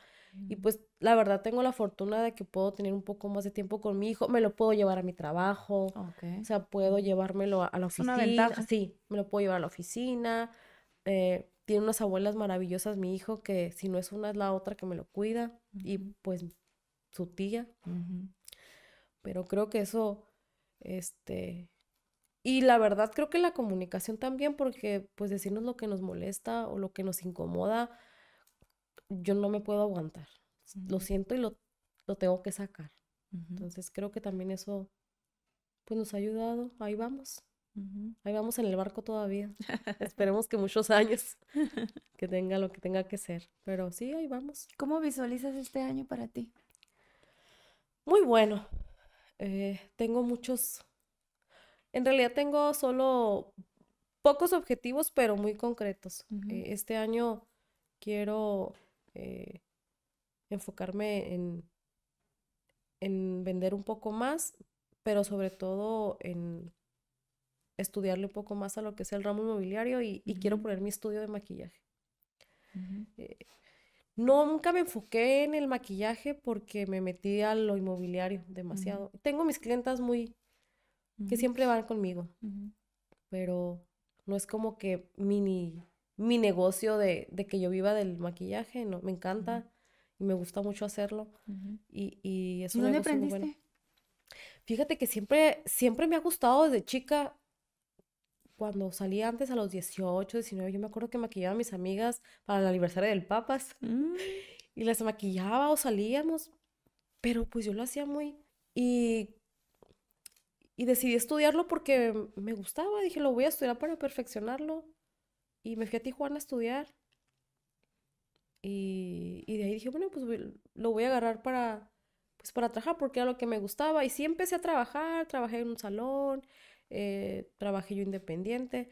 Y mm. pues la verdad tengo la fortuna de que puedo tener un poco más de tiempo con mi hijo, me lo puedo llevar a mi trabajo, o sea, puedo llevármelo a, la oficina. Una ventaja. Sí, me lo puedo llevar a la oficina. Eh, tiene unas abuelas maravillosas mi hijo que si no es una es la otra que me lo cuida y pues su tía. Pero creo que eso, este, y la verdad creo que la comunicación también, porque pues decirnos lo que nos molesta o lo que nos incomoda, yo no me puedo aguantar. Lo siento y lo, tengo que sacar. Entonces creo que también eso pues nos ha ayudado. Ahí vamos. Ahí vamos en el barco todavía. Esperemos que muchos años que tenga lo que tenga que ser. Pero sí, ahí vamos. ¿Cómo visualizas este año para ti? Muy bueno. Eh, tengo muchos en realidad tengo solo pocos objetivos, pero muy concretos. Eh, este año quiero eh, enfocarme en, en vender un poco más, pero sobre todo en estudiarle un poco más a lo que es el ramo inmobiliario y, quiero poner mi estudio de maquillaje. Eh, no, nunca me enfoqué en el maquillaje porque me metí a lo inmobiliario demasiado. Tengo mis clientas muy que siempre van conmigo. Pero no es como que mini, mi negocio de, que yo viva del maquillaje, no, me encanta y me gusta mucho hacerlo. y, es Muy bueno. Fíjate que siempre, siempre me ha gustado desde chica cuando salí antes a los 18, 19, yo me acuerdo que maquillaba a mis amigas para el aniversario del Papas mm. y las maquillaba o salíamos, pero pues yo lo hacía muy... Y y decidí estudiarlo porque me gustaba. Dije, lo voy a estudiar para perfeccionarlo. Y me fui a Tijuana a estudiar. Y, de ahí dije, bueno, pues lo voy a agarrar para, pues para trabajar porque era lo que me gustaba. Y sí empecé a trabajar, trabajé en un salón, eh, trabajé yo independiente.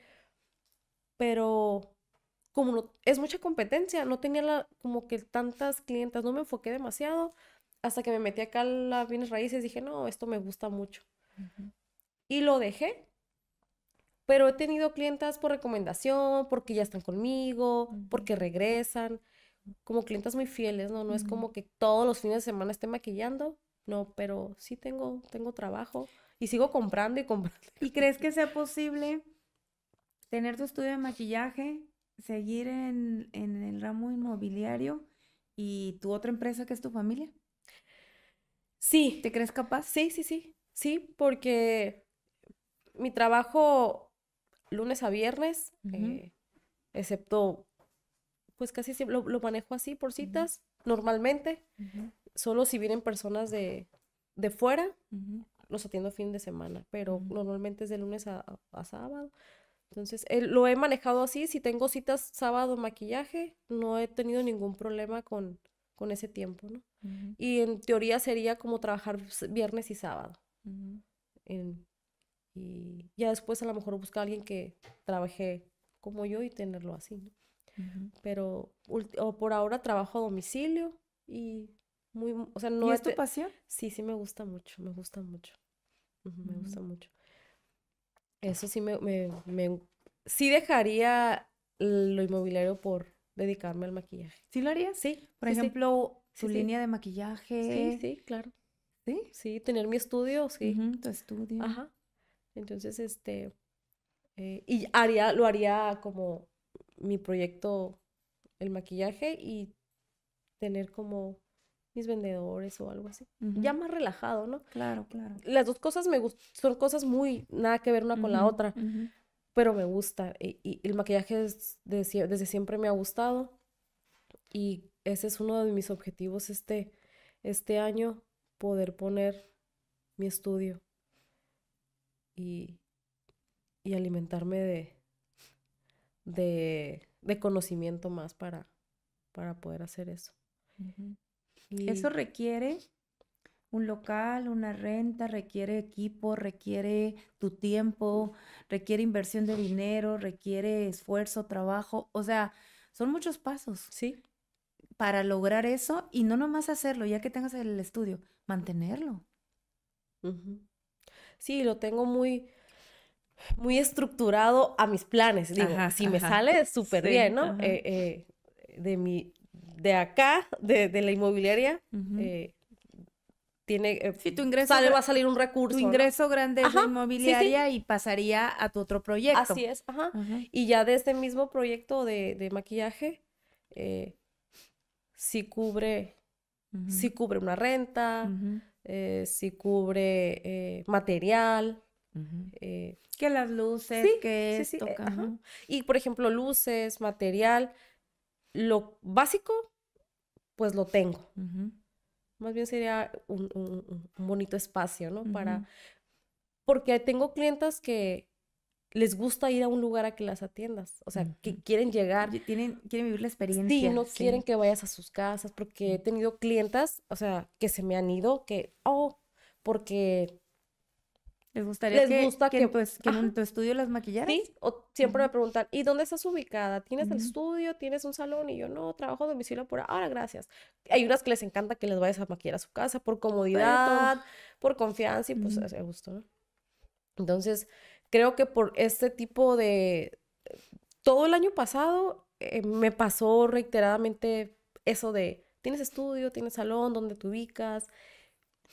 Pero como no, es mucha competencia, no tenía la, como que tantas clientas, no me enfoqué demasiado. Hasta que me metí acá a las bienes raíces, dije, no, esto me gusta mucho. Y lo dejé. Pero he tenido clientas por recomendación, porque ya están conmigo, porque regresan, como clientas muy fieles, ¿no? No es como que todos los fines de semana esté maquillando, no, pero sí tengo, tengo trabajo y sigo comprando y comprando. ¿Y crees que sea posible tener tu estudio de maquillaje, seguir en, en el ramo inmobiliario y tu otra empresa que es tu familia? Sí. ¿Te crees capaz? Sí, sí, sí. Sí, porque mi trabajo lunes a viernes, eh, excepto, pues casi siempre lo, manejo así por citas, normalmente, solo si vienen personas de, fuera, los atiendo fin de semana, pero normalmente es de lunes a, sábado. Entonces, eh, lo he manejado así, si tengo citas sábado maquillaje, no he tenido ningún problema con, con ese tiempo, ¿no? Y en teoría sería como trabajar viernes y sábado y ya después a lo mejor buscar a alguien que trabaje como yo y tenerlo así, Pero por ahora trabajo a domicilio y muy, o sea, no ¿Y es tu pasión? Sí, sí me gusta mucho, me gusta mucho. me gusta mucho. Eso sí me, sí dejaría lo inmobiliario por dedicarme al maquillaje. ¿Sí lo haría, Sí. Por ejemplo, su línea de maquillaje. Sí, sí, claro. Sí. tener mi estudio, sí. tu estudio. Ajá. Entonces, este, eh, y haría, lo haría como mi proyecto, el maquillaje y tener como mis vendedores o algo así. Ya más relajado, ¿no? Claro, claro. Las dos cosas me son cosas muy nada que ver una con la otra, pero me gusta. Y, el maquillaje desde siempre me ha gustado y ese es uno de mis objetivos este, este año, poder poner mi estudio y, alimentarme de, de, conocimiento más para, para poder hacer eso. Eso requiere un local, una renta, requiere equipo, requiere tu tiempo, requiere inversión de dinero, requiere esfuerzo, trabajo, o sea, son muchos pasos. Sí. Para lograr eso y no nomás hacerlo, ya que tengas el estudio, mantenerlo. Sí, lo tengo muy, muy estructurado a mis planes. Digo, si me sale súper bien, ¿no? Eh, eh, de mi, de acá, de, la inmobiliaria, eh, tiene, si tu ingreso sale, va a salir un recurso. Tu ingreso grande es inmobiliaria y pasaría a tu otro proyecto. Así es, ajá. Y ya de este mismo proyecto de, de maquillaje, sí cubre si cubre una renta, eh, si cubre eh, material. Eh, que las luces, que Y por ejemplo, luces, material, lo básico, pues lo tengo. Más bien sería un, bonito espacio, ¿no? Para. Porque tengo clientes que les gusta ir a un lugar a que las atiendas. O sea, que quieren llegar. Tienen, quieren vivir la experiencia. Sí, no quieren que vayas a sus casas, porque he tenido clientas, o sea, que se me han ido, que, oh, porque... Les gustaría que, pues, que en tu estudio las maquillaras. Sí, o siempre me preguntan, ¿y dónde estás ubicada? ¿Tienes el estudio? ¿Tienes un salón? Y yo, no, trabajo a domicilio por ahora, gracias. Hay unas que les encanta que les vayas a maquillar a su casa por comodidad, por confianza y pues se gusto, ¿no? Entonces, creo que por este tipo de... Todo el año pasado eh, me pasó reiteradamente eso de, tienes estudio, tienes salón, ¿Dónde te ubicas.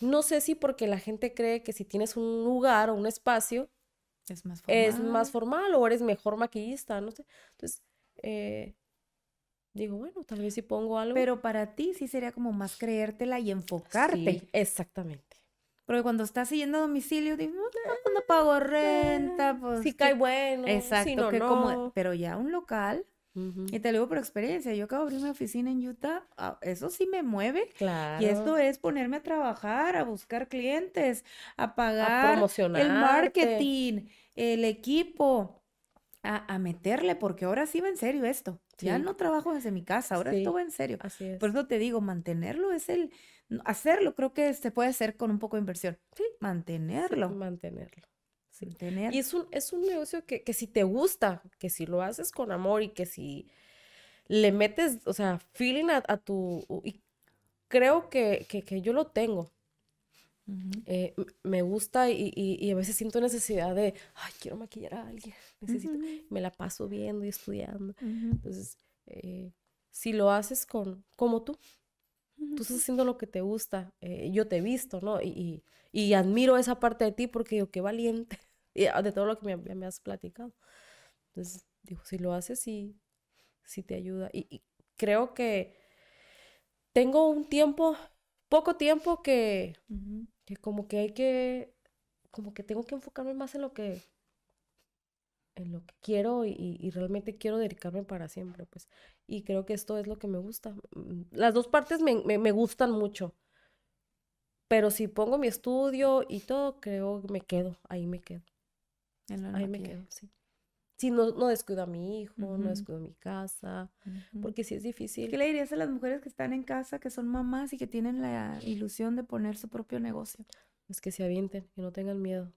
No sé si porque la gente cree que si tienes un lugar o un espacio, es más formal, es más formal o eres mejor maquillista, no sé. Entonces, eh, digo, bueno, tal vez si pongo algo. Pero para ti sí sería como más creértela y enfocarte. exactamente. Porque cuando estás siguiendo a domicilio, digo, no, pago eh, renta, pues. sí cae bueno. Exacto, que como. Pero ya un local. Y te lo digo por experiencia, yo acabo de abrir mi oficina en Utah, ah, eso sí me mueve. Claro. Y esto es ponerme a trabajar, a buscar clientes, a pagar el marketing, el equipo, a, meterle, porque ahora sí va en serio esto. Ya no trabajo desde mi casa, ahora esto va en serio. Por eso te digo, mantenerlo es el, hacerlo creo que se puede hacer con un poco de inversión. Sí. Mantenerlo. Mantenerlo. Y es un, negocio que, si te gusta, que si lo haces con amor y que si le metes, o sea, feeling a, tu... creo que, yo lo tengo. Eh, me gusta y, a veces siento necesidad de, ay, quiero maquillar a alguien, necesito, me la paso viendo y estudiando. Entonces, eh, si lo haces con, como tú, Tú estás haciendo lo que te gusta. Eh, yo te he visto, ¿no? Y, admiro esa parte de ti porque digo, qué valiente. Ah, de todo lo que me, has platicado. Entonces, digo, si lo haces, sí, sí te ayuda. Y, creo que tengo un tiempo, poco tiempo que, que como que hay que, como que tengo que enfocarme más en lo que en lo que quiero y, realmente quiero dedicarme para siempre, pues. Y creo que esto es lo que me gusta. Mm, las dos partes me, gustan mucho. Pero si pongo mi estudio y todo, creo que me quedo, ahí me quedo. Ahí me quedo, sí. Si no, no descuido a mi hijo, no descuido mi casa, porque sí es difícil. ¿Qué le dirías a las mujeres que están en casa, que son mamás y que tienen la ilusión de poner su propio negocio? Es pues que se avienten, que no tengan miedo,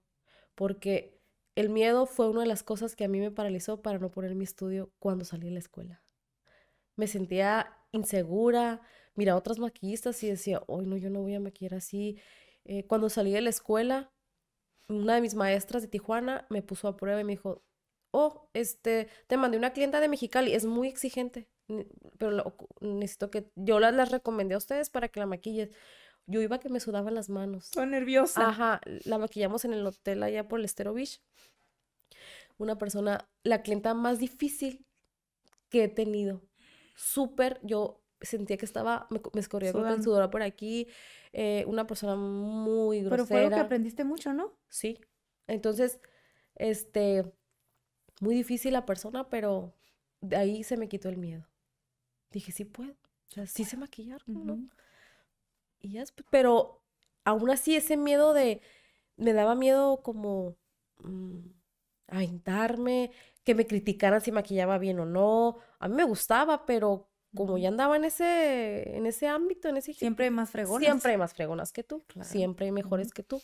porque el miedo fue una de las cosas que a mí me paralizó para no poner mi estudio cuando salí de la escuela. Me sentía insegura, mira otras maquillistas y decía, hoy no, yo no voy a maquillar así. Eh, cuando salí de la escuela, una de mis maestras de Tijuana me puso a prueba y me dijo, oh, este, te mandé una clienta de Mexicali, es muy exigente, pero necesito que yo las, las recomendé a ustedes para que la maquilles yo iba que me sudaban las manos. soy nerviosa. Ajá, la maquillamos en el hotel allá por el Estero Beach. Una persona, la clienta más difícil que he tenido. Súper, yo sentía que estaba, me, escorría con sudor por aquí, eh, una persona muy grosera. Pero fue algo que aprendiste mucho, ¿no? Sí. Entonces, este, muy difícil la persona, pero de ahí se me quitó el miedo. Dije, sí puedo. O sea, sí se maquillar, ¿no? pero aún así ese miedo de, me daba miedo como mm, aventarme, que me criticaran si maquillaba bien o no. A mí me gustaba, pero como ya andaba en ese, en ese ámbito, en ese... Siempre hay más fregonas. Siempre hay más fregonas que tú, siempre hay mejores que tú.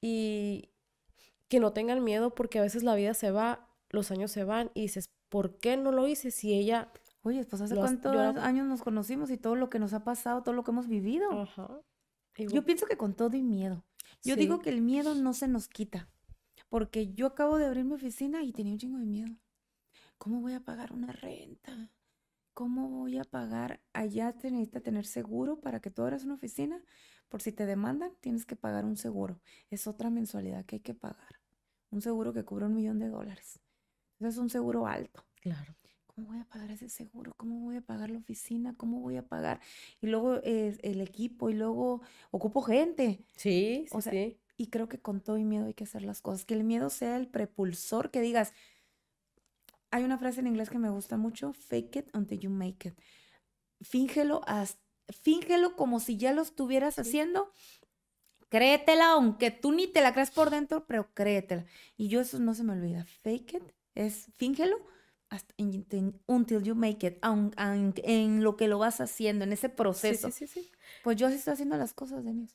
Y que no tengan miedo porque a veces la vida se va, los años se van y dices, ¿por qué no lo hice si ella Oye, pues hace cuántos años nos conocimos y todo lo que nos ha pasado, todo lo que hemos vivido. Ajá. Yo pienso que con todo y miedo. Yo digo que el miedo no se nos quita. Porque yo acabo de abrir mi oficina y tenía un chingo de miedo. ¿Cómo voy a pagar una renta? ¿Cómo voy a pagar? Allá te que tener seguro para que tú abras una oficina. Por si te demandan, tienes que pagar un seguro. Es otra mensualidad que hay que pagar. Un seguro que cubre un millón de dólares. Eso es un seguro alto. Claro. ¿Cómo voy a pagar ese seguro? ¿Cómo voy a pagar la oficina? ¿Cómo voy a pagar? Y luego el equipo y luego ocupo gente. Sí, sí, o Y creo que con todo y miedo hay que hacer las cosas. Que el miedo sea el prepulsor que digas, hay una frase en inglés que me gusta mucho, fake it until you make it. Fíngelo, fíngelo como si ya lo estuvieras haciendo créetela, aunque tú ni te la creas por dentro, pero créetela. Y yo eso no se me olvida. Fake it, es fíngelo until you make it, en lo que lo vas haciendo, en ese proceso. Sí, sí, sí, pues yo sí estoy haciendo las cosas de mí.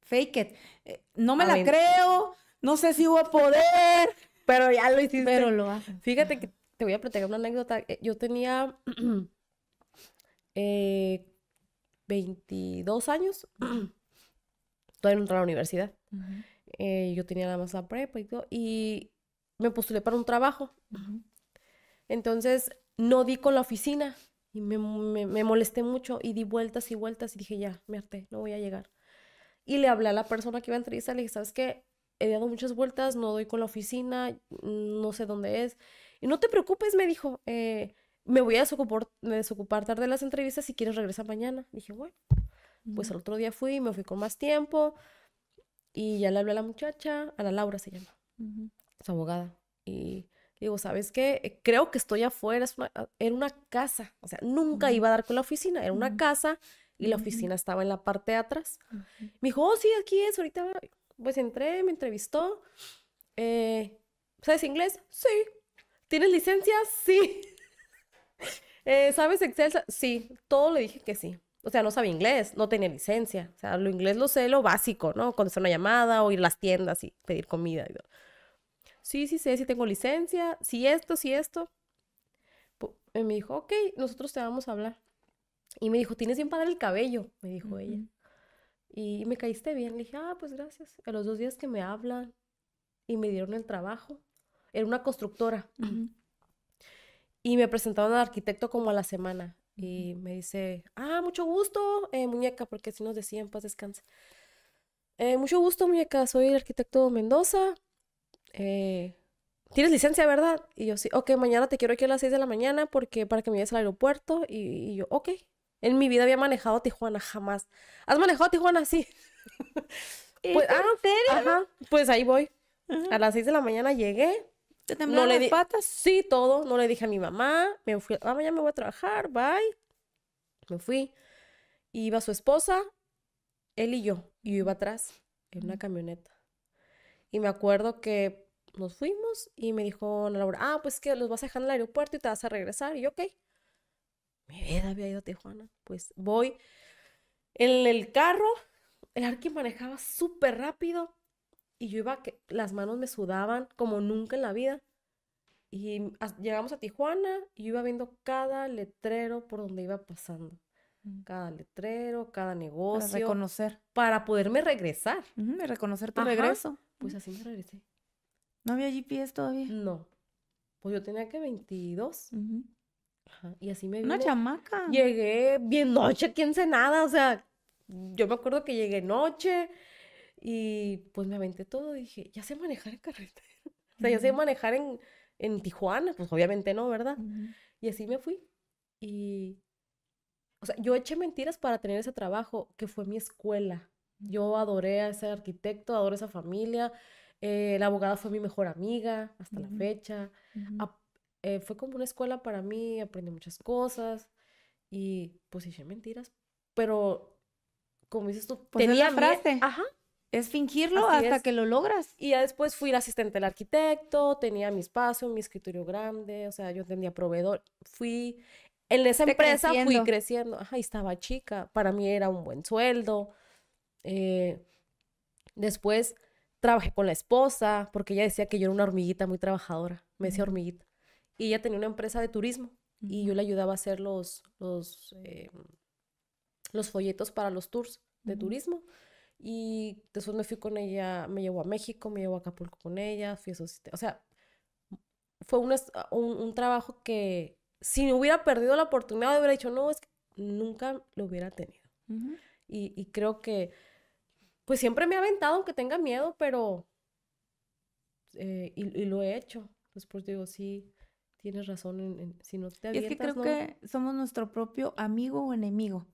Fake it. Eh, no me la creo, no sé si voy a poder, pero ya lo hiciste. Pero lo hago. Fíjate que te voy a platicar una anécdota. Eh, yo tenía 22 eh, años, todavía no entré a la universidad. yo tenía nada más la prepa y todo, y me postulé para un trabajo. Entonces no di con la oficina y me, molesté mucho y di vueltas y vueltas y dije, ya, me harté, no voy a llegar. Y le hablé a la persona que iba a entrevistar, le dije, ¿sabes qué? He dado muchas vueltas, no doy con la oficina, no sé dónde es. Y no te preocupes, me dijo, eh, me voy a desocupar, tarde de las entrevistas si quieres regresar mañana. dije, bueno, pues al otro día fui, me fui con más tiempo y ya le hablé a la muchacha, a la Laura se llama, su abogada. Y digo, ¿sabes qué? Eh, creo que estoy afuera, es una, ah, era una casa, o sea, nunca iba a dar con la oficina, era una casa y la oficina estaba en la parte de atrás. Me dijo, oh, sí, aquí es, ahorita, pues entré, me entrevistó. Eh, ¿Sabes inglés? Sí. ¿Tienes licencia? Sí. Eh, ¿Sabes Excel? Sí. Todo le dije que sí. O sea, no sabía inglés, no tenía licencia. O sea, lo inglés lo sé, lo básico, ¿no? Contestar una llamada o ir a las tiendas y pedir comida. Y todo sí, sí sé, si sí tengo licencia, si esto, si esto. Eh, me dijo, ok, nosotros te vamos a hablar. Y me dijo, tienes bien padre el cabello, me dijo ella. Y me caíste bien. Le dije, ah, pues gracias. A los dos días que me hablan y me dieron el trabajo, era una constructora. Y me presentaron al arquitecto como a la semana. Y me dice, ah, mucho gusto, eh, muñeca, porque si nos decían, pues descansa. Eh, mucho gusto, muñeca, soy el arquitecto Mendoza. Eh, ¿tienes licencia, verdad? Y yo sí, ok, mañana te quiero aquí a las 6 de la mañana porque para que me lleves al aeropuerto. Y, yo, ok. En mi vida había manejado Tijuana, jamás. ¿Has manejado Tijuana? Sí. pues, ah, pues ahí voy. A las 6 de la mañana llegué. ¿Te no le las patas? Sí, todo. No le dije a mi mamá. Me fui, ah, mañana me voy a trabajar, bye. Me fui. Iba su esposa, él y yo. Y yo iba atrás, en una camioneta. Y me acuerdo que nos fuimos y me dijo Laura, ah, pues que los vas a dejar en el aeropuerto y te vas a regresar. Y yo, ok. Mi vida había ido a Tijuana. Pues voy en el carro, el Arqui manejaba súper rápido y yo iba, que las manos me sudaban como nunca en la vida. Y llegamos a Tijuana y yo iba viendo cada letrero por donde iba pasando. Mm. Cada letrero, cada negocio. Para reconocer. Para poderme regresar. Me reconocer tu regreso. Pues así me regresé. ¿No había GPS todavía? No. Pues yo tenía que 22. Y así me vine. Una chamaca. Llegué bien noche quién sé nada, o sea, yo me acuerdo que llegué noche y pues me aventé todo. Dije, ya sé manejar en carretera. O sea, ya sé manejar en, Tijuana, pues obviamente no, ¿verdad? Y así me fui. Y, o sea, yo eché mentiras para tener ese trabajo que fue mi escuela. Yo adoré a ese arquitecto, adoro a esa familia eh, la abogada fue mi mejor amiga hasta la fecha. Eh, fue como una escuela para mí, aprendí muchas cosas y pues hice mentiras, pero como dices tú, pues, tenía frase. ajá. Es fingirlo hasta que lo logras. Y ya después fui la asistente del arquitecto, tenía mi espacio, mi escritorio grande, o sea, yo tenía proveedor. Fui en esa empresa, fui creciendo. Ajá, y estaba chica. Para mí era un buen sueldo. Eh, después Trabajé con la esposa, porque ella decía que yo era una hormiguita muy trabajadora, me decía hormiguita. Y ella tenía una empresa de turismo y yo le ayudaba a hacer los, los, eh, folletos para los tours de turismo. Y después me fui con ella, me llevó a México, me llevó a Acapulco con ella, fui a O sea, fue un, un, trabajo que si hubiera perdido la oportunidad, hubiera dicho, no, es que nunca lo hubiera tenido. y creo que pues siempre me ha aventado, aunque tenga miedo, pero... Eh, y, lo he hecho. después pues, digo, sí, tienes razón, en, si no te Es que creo que somos nuestro propio amigo o enemigo.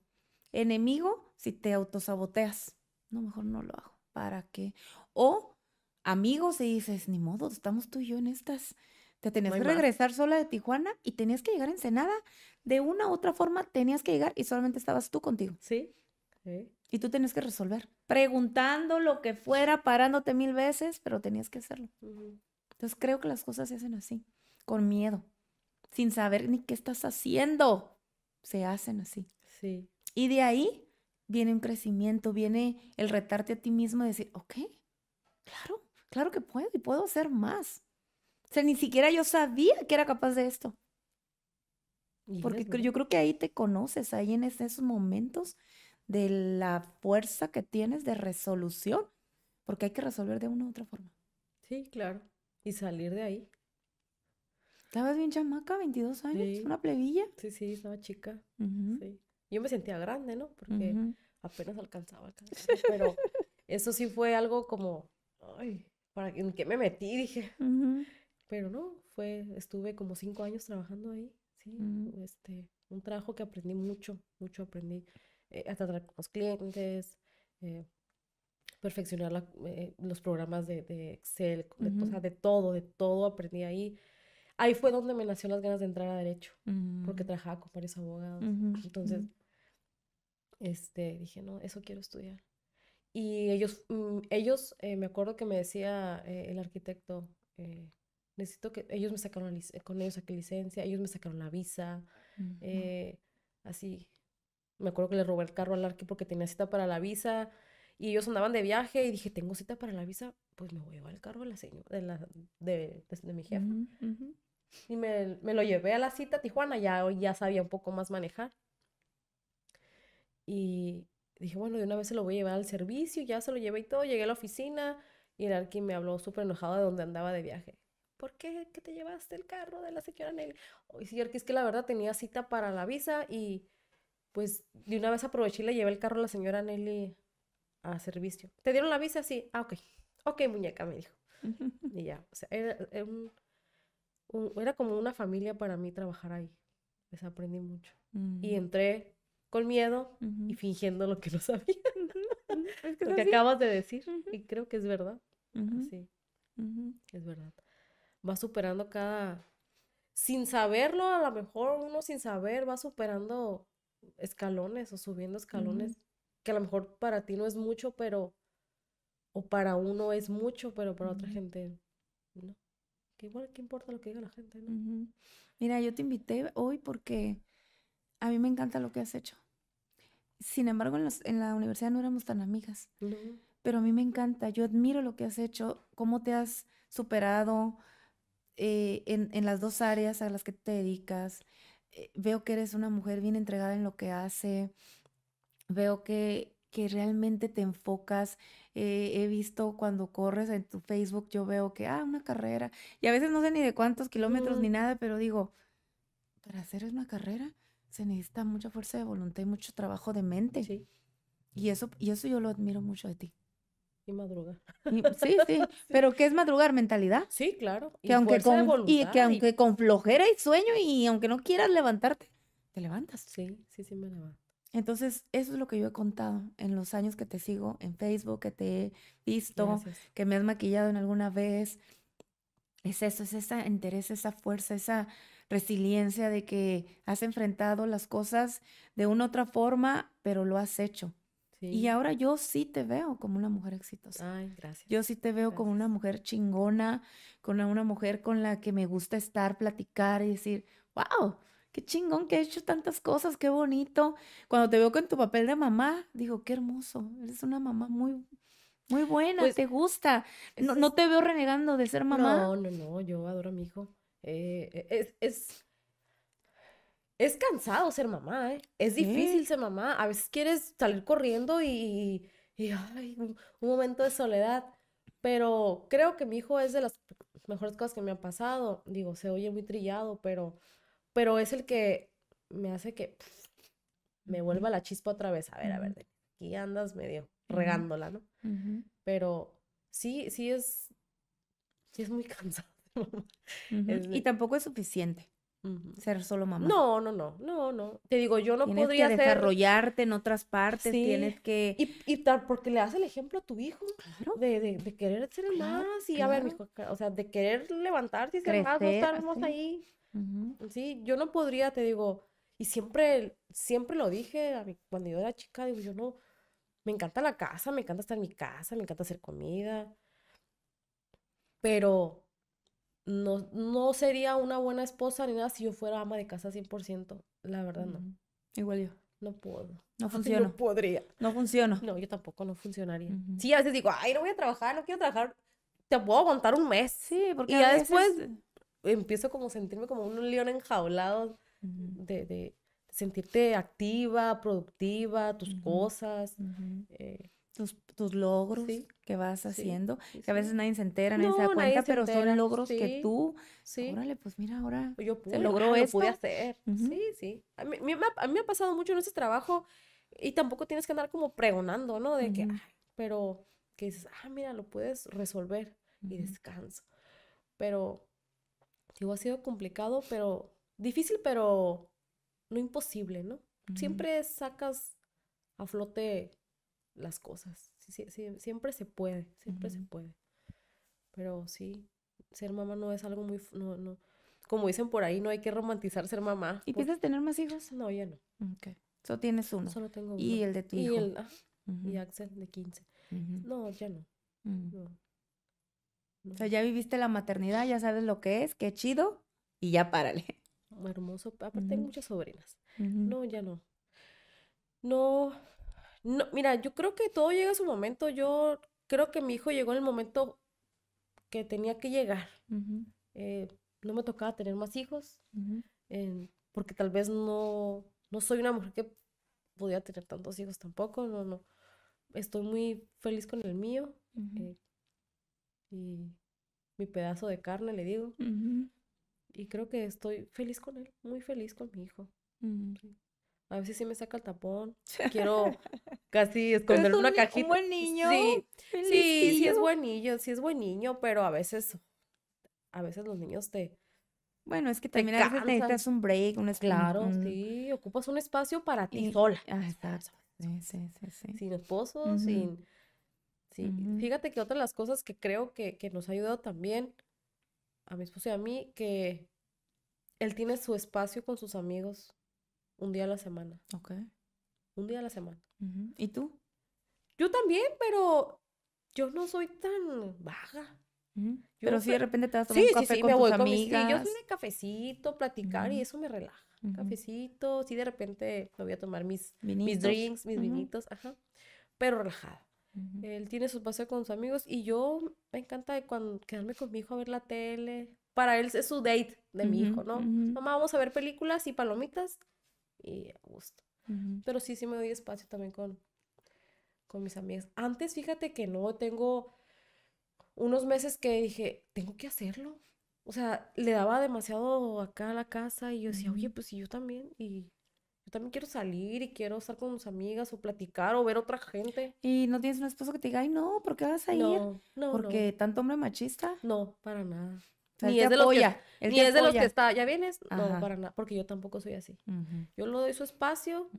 Enemigo si te autosaboteas. No, mejor no lo hago. ¿Para qué? O amigos y dices, ni modo, estamos tú y yo en estas. Te tenías que regresar sola de Tijuana y tenías que llegar en Ensenada. De una u otra forma tenías que llegar y solamente estabas tú contigo. Sí. sí. Y tú tenías que resolver, preguntando lo que fuera, parándote mil veces, pero tenías que hacerlo. Entonces creo que las cosas se hacen así, con miedo, sin saber ni qué estás haciendo. Se hacen así. Sí. Y de ahí viene un crecimiento, viene el retarte a ti mismo y decir, ok, claro, claro que puedo y puedo hacer más. O sea, ni siquiera yo sabía que era capaz de esto. Porque yo creo que ahí te conoces, ahí en esos momentos de la fuerza que tienes de resolución, porque hay que resolver de una u otra forma. Sí, claro. Y salir de ahí. Estabas bien chamaca, 22 años, una plebilla. Sí, sí, estaba chica. Yo me sentía grande, ¿no? Porque apenas alcanzaba, Pero eso sí fue algo como, ay, ¿para ¿en qué me metí? Dije. Pero no, fue, estuve como cinco años trabajando ahí, sí. Este, un trabajo que aprendí mucho, mucho aprendí eh, tratar con los clientes, eh, perfeccionar eh, los programas de, Excel, o sea, de todo, de todo aprendí ahí. Ahí fue donde me nació las ganas de entrar a Derecho, porque mm. trabajaba con varios abogados. Entonces, este, dije, no, eso quiero estudiar. Y ellos, mm, ellos eh, me acuerdo que me decía el arquitecto, necesito que, ellos me sacaron, con ellos saqué licencia, ellos me sacaron la visa, así, me acuerdo que le robé el carro al Arqui porque tenía cita para la visa y ellos andaban de viaje y dije, tengo cita para la visa, pues me voy a llevar el carro de la señora, de, de, de, mi jefa. Y me, me, lo llevé a la cita Tijuana, ya, ya sabía un poco más manejar. Y dije, bueno, de una vez se lo voy a llevar al servicio, ya se lo llevé y todo, llegué a la oficina y el Arqui me habló súper enojado de donde andaba de viaje. ¿Por qué ¿Qué te llevaste el carro de la señora Nelly? Y señor, Arqui, es que la verdad tenía cita para la visa y pues de una vez aproveché y le llevé el carro a la señora Nelly a servicio. ¿Te dieron la visa? Sí. Ah, ok. Ok, muñeca, me dijo. y ya, o sea, era, era, como una familia para mí trabajar ahí. Les aprendí mucho. Y mm. entré con miedo y fingiendo lo que no sabía. lo que acabas de decir. Y creo que es verdad. Sí, es verdad. Va superando cada... Sin saberlo, a lo mejor uno sin saber va superando escalones o subiendo escalones, que a lo mejor para ti no es mucho, pero, o para uno es mucho, pero para otra gente no. Que ¿qué importa lo que diga la gente? Mira, yo te invité hoy porque a mí me encanta lo que has hecho. Sin embargo, en, la universidad no éramos tan amigas. Pero a mí me encanta, yo admiro lo que has hecho, cómo te has superado eh, en, las dos áreas a las que te dedicas, eh, veo que eres una mujer bien entregada en lo que hace, veo que, que realmente te enfocas. Eh, he visto cuando corres en tu Facebook, yo veo que, ah, una carrera. Y a veces no sé ni de cuántos kilómetros ni nada, pero digo, para hacer una carrera se necesita mucha fuerza de voluntad y mucho trabajo de mente. Sí. Y eso, y eso yo lo admiro mucho de ti. Y madrugar. sí, sí, Pero ¿qué es madrugar? ¿Mentalidad? Sí, claro. Que y aunque con, que aunque con flojera y sueño y aunque no quieras levantarte, te levantas. Sí, sí, sí me levanto. Entonces, eso es lo que yo he contado en los años que te sigo en Facebook, que te he visto, que me has maquillado en alguna vez. Es eso, es esa interés, esa fuerza, esa resiliencia de que has enfrentado las cosas de una otra forma, pero lo has hecho. Y ahora yo sí te veo como una mujer exitosa. Ay, gracias. Yo sí te veo como una mujer chingona, con una mujer con la que me gusta estar, platicar y decir, wow, qué chingón que he hecho tantas cosas, qué bonito. Cuando te veo con tu papel de mamá, digo, qué hermoso, eres una mamá muy, muy buena, pues te gusta. No, te veo renegando de ser mamá. No, no, no, yo adoro a mi hijo. Eh, e, es, es, es cansado ser mamá, ¿eh? Es difícil ser mamá. A veces quieres salir corriendo y, y un, momento de soledad. Pero creo que mi hijo es de las mejores cosas que me ha pasado. Digo, se oye muy trillado, pero, pero es el que me hace que me vuelva la chispa otra vez. A ver, a ver, aquí andas medio regándola, ¿no? Pero sí, sí es, sí es muy cansado. Y tampoco es suficiente ser solo mamá. No, no, no, no, no. Te digo, yo no tienes podría que desarrollarte en otras partes, tienes que... Y, y porque le das el ejemplo a tu hijo claro. de, querer ser claro, más y, a ver, hijo, o sea, de querer levantarte y ser más, no ahí. Sí, yo no podría, te digo, y siempre, siempre lo dije a cuando yo era chica, digo, yo no, me encanta la casa, me encanta estar en mi casa, me encanta hacer comida, pero no, no sería una buena esposa ni nada si yo fuera ama de casa 100%. La verdad, no. Mm, igual yo. No puedo. No funciona. No podría. No funciona. No, yo tampoco no funcionaría. Sí, a veces digo, ay, no voy a trabajar, no quiero trabajar. Te puedo aguantar un mes. Sí, porque. Y ya después empiezo como a sentirme como un león enjaulado de, de, sentirte activa, productiva, tus cosas. Eh, tus, logros que vas haciendo, que a veces nadie se entera, nadie se da cuenta, pero son logros que tú, sí. órale, pues mira, ahora pues yo se logró pude hacer, sí, sí. A mí, me ha, pasado mucho en este trabajo y tampoco tienes que andar como pregonando, ¿no? De que, pero que dices, ah, mira, lo puedes resolver y descanso. Pero, digo, ha sido complicado, pero difícil, pero no imposible, ¿no? Siempre sacas a flote las cosas. Sí, siempre se puede, siempre se puede. Pero sí, ser mamá no es algo muy... No, no. Como dicen por ahí, no hay que romantizar ser mamá. ¿Y piensas tener más hijos? No, ya no. Solo tienes uno. Solo tengo Y el de tu Y Axel de 15. No, ya mm. no. O sea, ya viviste la maternidad, ya sabes lo que es, qué chido, y ya párale. Hermoso. Aparte, tengo muchas sobrinas. No, ya no. No, no, mira, yo creo que todo llega a su momento. Yo creo que mi hijo llegó en el momento que tenía que llegar. Eh, no me tocaba tener más hijos, porque tal vez no, no soy una mujer que podía tener tantos hijos tampoco. No, no. Estoy muy feliz con el mío. Eh, y mi pedazo de carne, le digo. Y creo que estoy feliz con él, muy feliz con mi hijo. Mm. A veces sí me saca el tapón. Quiero casi esconder una cajita. Un buen niño. Sí, sí, es buen niño, sí es buen niño, pero a veces, a veces los niños te. Bueno, es que también a veces necesitas un break, un espacio. Claro, sí, ocupas un espacio para ti sola. Ah, exacto. Sí, sí, sí, Sin esposo, sin. Sí. Fíjate que otra de las cosas que creo que, que nos ha ayudado también a mi esposo y a mí, que él tiene su espacio con sus amigos. Un día a la semana. Ok. Un día a la semana. ¿Y tú? Yo también, pero yo no soy tan vaga Pero si de repente te vas a tomar un café con me tus voy amigas. Con mis... yo soy cafecito, platicar y eso me relaja. Cafecito, sí de repente me voy a tomar mis, mis drinks, mis vinitos, ajá. Pero relajada. Él tiene su paseo con sus amigos y yo me encanta de cuando, quedarme con mi hijo a ver la tele. Para él es su date de mi hijo, ¿no? Mamá, vamos a ver películas y palomitas y a gusto. Pero sí, sí me doy espacio también con, con mis amigas. Antes, fíjate que no, tengo unos meses que dije, tengo que hacerlo. O sea, le daba demasiado acá a la casa y yo decía, oye, pues si yo también. Y yo también quiero salir y quiero estar con mis amigas o platicar o ver otra gente. ¿Y no tienes un esposo que te diga, ay, no, ¿por qué vas a ir? No, ¿Porque tanto hombre machista? No, para nada ni, es de, los que está, ya vienes, no, para nada, porque yo tampoco soy así. Yo le doy su espacio,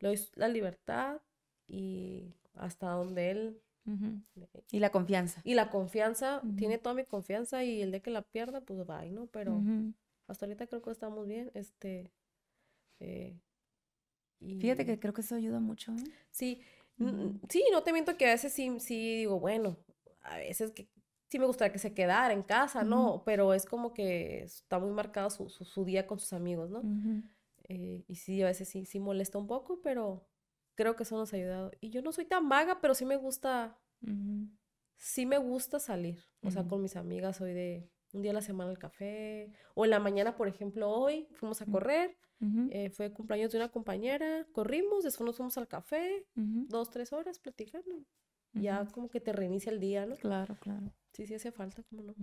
le doy la libertad y hasta donde él... Y la confianza. Y la confianza, tiene toda mi confianza y el de que la pierda, pues va, ¿no? Pero hasta ahorita creo que estamos bien, este... Eh, Fíjate que creo que eso ayuda mucho, ¿eh? Sí, sí, no te miento que a veces sí, sí digo, bueno, a veces que sí me gustaría que se quedara en casa, ¿no? Pero es como que está muy marcado su, día con sus amigos, ¿no? Eh, y sí, a veces sí, sí molesta un poco, pero creo que eso nos ha ayudado. Y yo no soy tan vaga, pero sí me gusta, sí me gusta salir. O sea, con mis amigas hoy de un día a la semana al café, o en la mañana, por ejemplo, hoy fuimos a correr. Eh, fue cumpleaños de una compañera, corrimos, después nos fuimos al café, dos, tres horas platicando. Ya como que te reinicia el día, ¿no? Claro, claro. Sí, sí hace falta, no?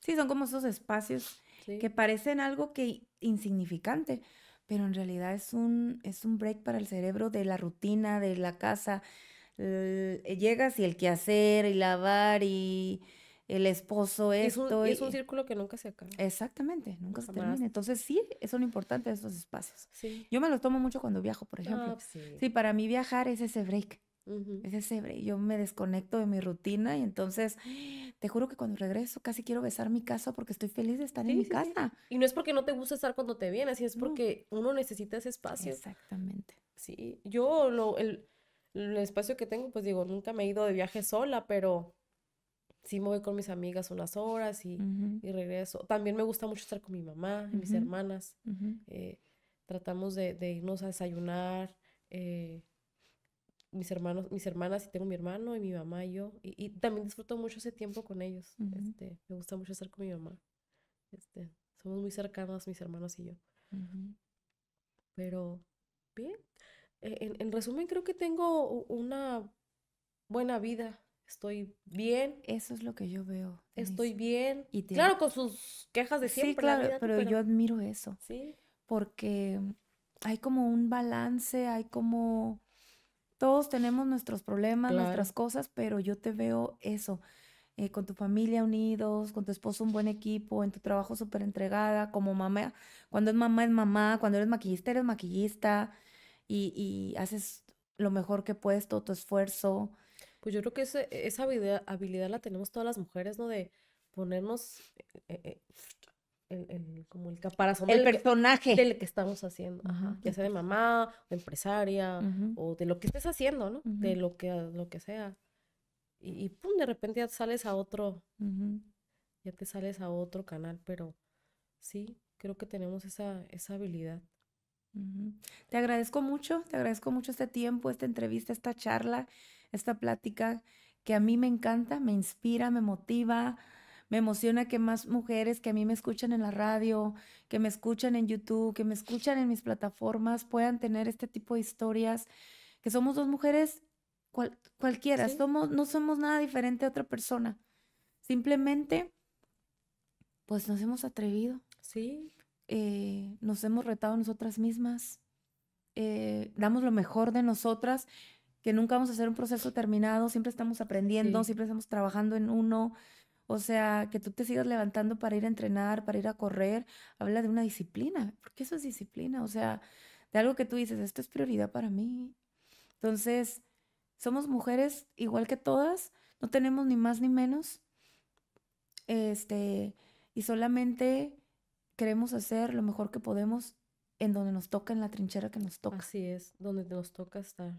Sí, son como esos espacios que parecen algo que insignificante, pero en realidad es un, es un break para el cerebro de la rutina, de la casa. Eh, llegas y el quehacer y lavar y el esposo esto. Es un, es un círculo que nunca se acaba. Exactamente, nunca se termina. Entonces sí, son importantes esos espacios. Yo me los tomo mucho cuando viajo, por ejemplo. Ah, sí. para mí viajar es ese break. Es yo me desconecto de mi rutina y entonces te juro que cuando regreso casi quiero besar mi casa porque estoy feliz de estar en mi casa. Y no es porque no te gusta estar cuando te vienes, es porque uno necesita ese espacio. Exactamente. Sí, yo lo, el, espacio que tengo, pues digo, nunca me he ido de viaje sola, pero sí me voy con mis amigas unas horas y, regreso. También me gusta mucho estar con mi mamá, y mis hermanas. Eh, tratamos de, irnos a desayunar. Eh, mis hermanos, mis hermanas, y tengo mi hermano y mi mamá y yo. Y, también disfruto mucho ese tiempo con ellos. este, me gusta mucho estar con mi mamá. Este, somos muy cercanos, mis hermanos y yo. Pero, bien. E, en, resumen, creo que tengo una buena vida. Estoy bien. Eso es lo que yo veo. Estoy bien. Claro, con sus quejas de siempre. claro, pero, pero, yo admiro eso. Sí. Porque hay como un balance, hay como todos tenemos nuestros problemas, nuestras cosas, pero yo te veo eso. Eh, con tu familia unidos, con tu esposo un buen equipo, en tu trabajo súper entregada, como mamá, cuando es mamá es mamá, cuando eres maquillista eres maquillista y, haces lo mejor que puedes, todo tu esfuerzo. Pues yo creo que esa habilidad, la tenemos todas las mujeres, ¿no? De ponernos eh, eh, el, como el caparazón el del personaje del que estamos haciendo, Ajá, ya sea de mamá, o empresaria o de lo que estés haciendo, ¿no? De lo que lo que sea. Y, y, pum, de repente ya sales a otro, ya te sales a otro canal, pero sí, creo que tenemos esa, esa habilidad. Te agradezco mucho, te agradezco mucho este tiempo, esta entrevista, esta charla, esta plática que a mí me encanta, me inspira, me motiva, me emociona que más mujeres que a mí me escuchan en la radio, que me escuchan en YouTube, que me escuchan en mis plataformas, puedan tener este tipo de historias, que somos dos mujeres cualquiera, somos, no somos nada diferente a otra persona. Simplemente, pues nos hemos atrevido. Sí. Eh, nos hemos retado nosotras mismas. Eh, damos lo mejor de nosotras, que nunca vamos a hacer un proceso terminado, siempre estamos aprendiendo, siempre estamos trabajando en uno. O sea, que tú te sigas levantando para ir a entrenar, para ir a correr, habla de una disciplina, porque eso es disciplina, o sea, de algo que tú dices, esto es prioridad para mí. Entonces, somos mujeres igual que todas, no tenemos ni más ni menos, este, y solamente queremos hacer lo mejor que podemos en donde nos toca, en la trinchera que nos toca. Así es, donde nos toca estar.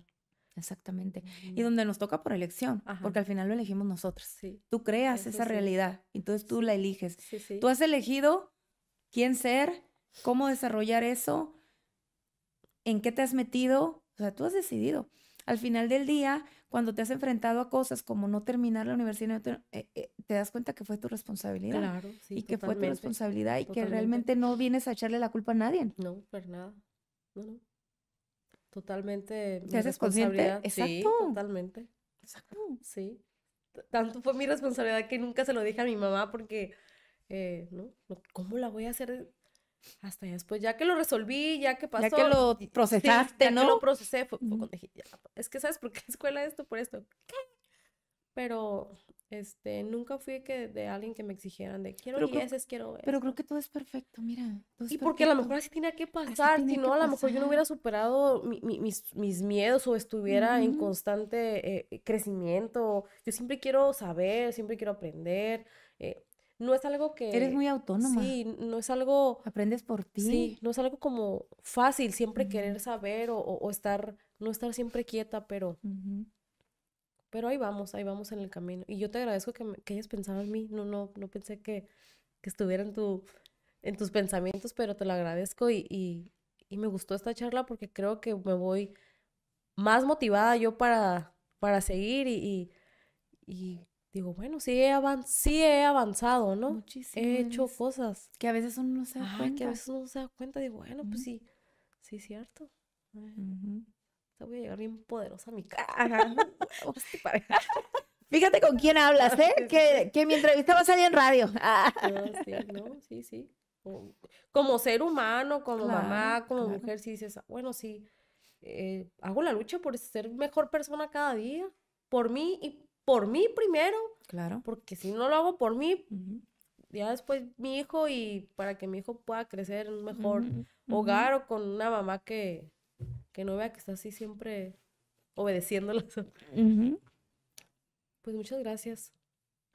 Exactamente. Y mm. donde nos toca por elección, porque al final lo elegimos nosotros. Tú creas esa realidad, entonces tú la eliges. tú has elegido quién ser, cómo desarrollar eso, en qué te has metido, o sea, tú has decidido. Al final del día, cuando te has enfrentado a cosas como no terminar la universidad, eh, eh, te das cuenta que fue tu responsabilidad. Claro, sí, Y que fue tu responsabilidad y que realmente no vienes a echarle la culpa a nadie. No, por nada. No, no totalmente mi responsabilidad. Exacto. Sí, totalmente. Exacto. Sí. Tanto fue mi responsabilidad que nunca se lo dije a mi mamá porque, eh, ¿no? ¿Cómo la voy a hacer hasta después? Ya que lo resolví, ya que pasó. Ya que lo procesaste, ¿no? Ya que lo procesé, fue, es que ¿sabes por qué escuela esto? Por esto. ¿Qué? pero este, nunca fui que de alguien que me exigieran de quiero pero que quiero Pero creo que todo es perfecto, mira. y porque a lo mejor así tenía que pasar, si no, a lo mejor yo no hubiera superado mis, miedos o estuviera en constante eh, crecimiento. Yo siempre quiero saber, siempre quiero aprender. Eh, no es algo que... Eres muy autónoma. Sí, no es algo... Aprendes por ti. Sí, no es algo como fácil siempre querer saber o, estar, no estar siempre quieta, pero... Pero ahí vamos, ahí vamos en el camino. Y yo te agradezco que, que hayas pensado en mí. No, no, no pensé que, que estuviera en, tu, en tus pensamientos, pero te lo agradezco y, me gustó esta charla porque creo que me voy más motivada yo para, para seguir y, digo, bueno, sí he, he avanzado, ¿no? Muchísimas. He hecho cosas. Que a veces uno no se da cuenta. Que a veces uno se da cuenta, digo, bueno, pues sí, sí es cierto voy a llegar bien poderosa a mi casa. Este Fíjate con quién hablas, ah, ¿eh? que, mi entrevista va a salir en radio. Ah, sí, sí, sí. Como, ser humano, como mamá, como mujer, sí dices, bueno, sí, eh, hago la lucha por ser mejor persona cada día, por mí y por mí primero. Claro. Porque si no lo hago por mí, ya después mi hijo y para que mi hijo pueda crecer en un mejor hogar o con una mamá que, que no vea que estás así siempre obedeciéndolas. Pues muchas gracias.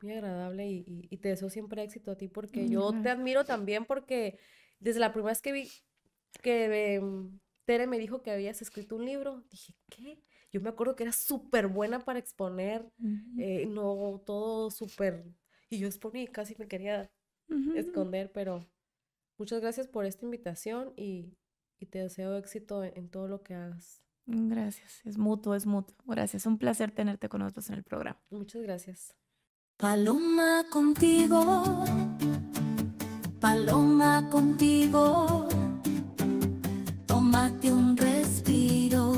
Muy agradable y, te deseo siempre éxito a ti porque yo te admiro también porque desde la primera vez que vi que em, Tere me dijo que habías escrito un libro, dije, ¿qué? Yo me acuerdo que era súper buena para exponer, eh, no todo súper... Y yo exponí, casi me quería esconder, pero muchas gracias por esta invitación y y te deseo éxito en todo lo que hagas. Gracias, es mutuo, es mutuo. Gracias, es un placer tenerte con nosotros en el programa. Muchas gracias. Paloma contigo, paloma contigo, tómate un respiro,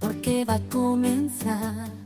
porque va a comenzar.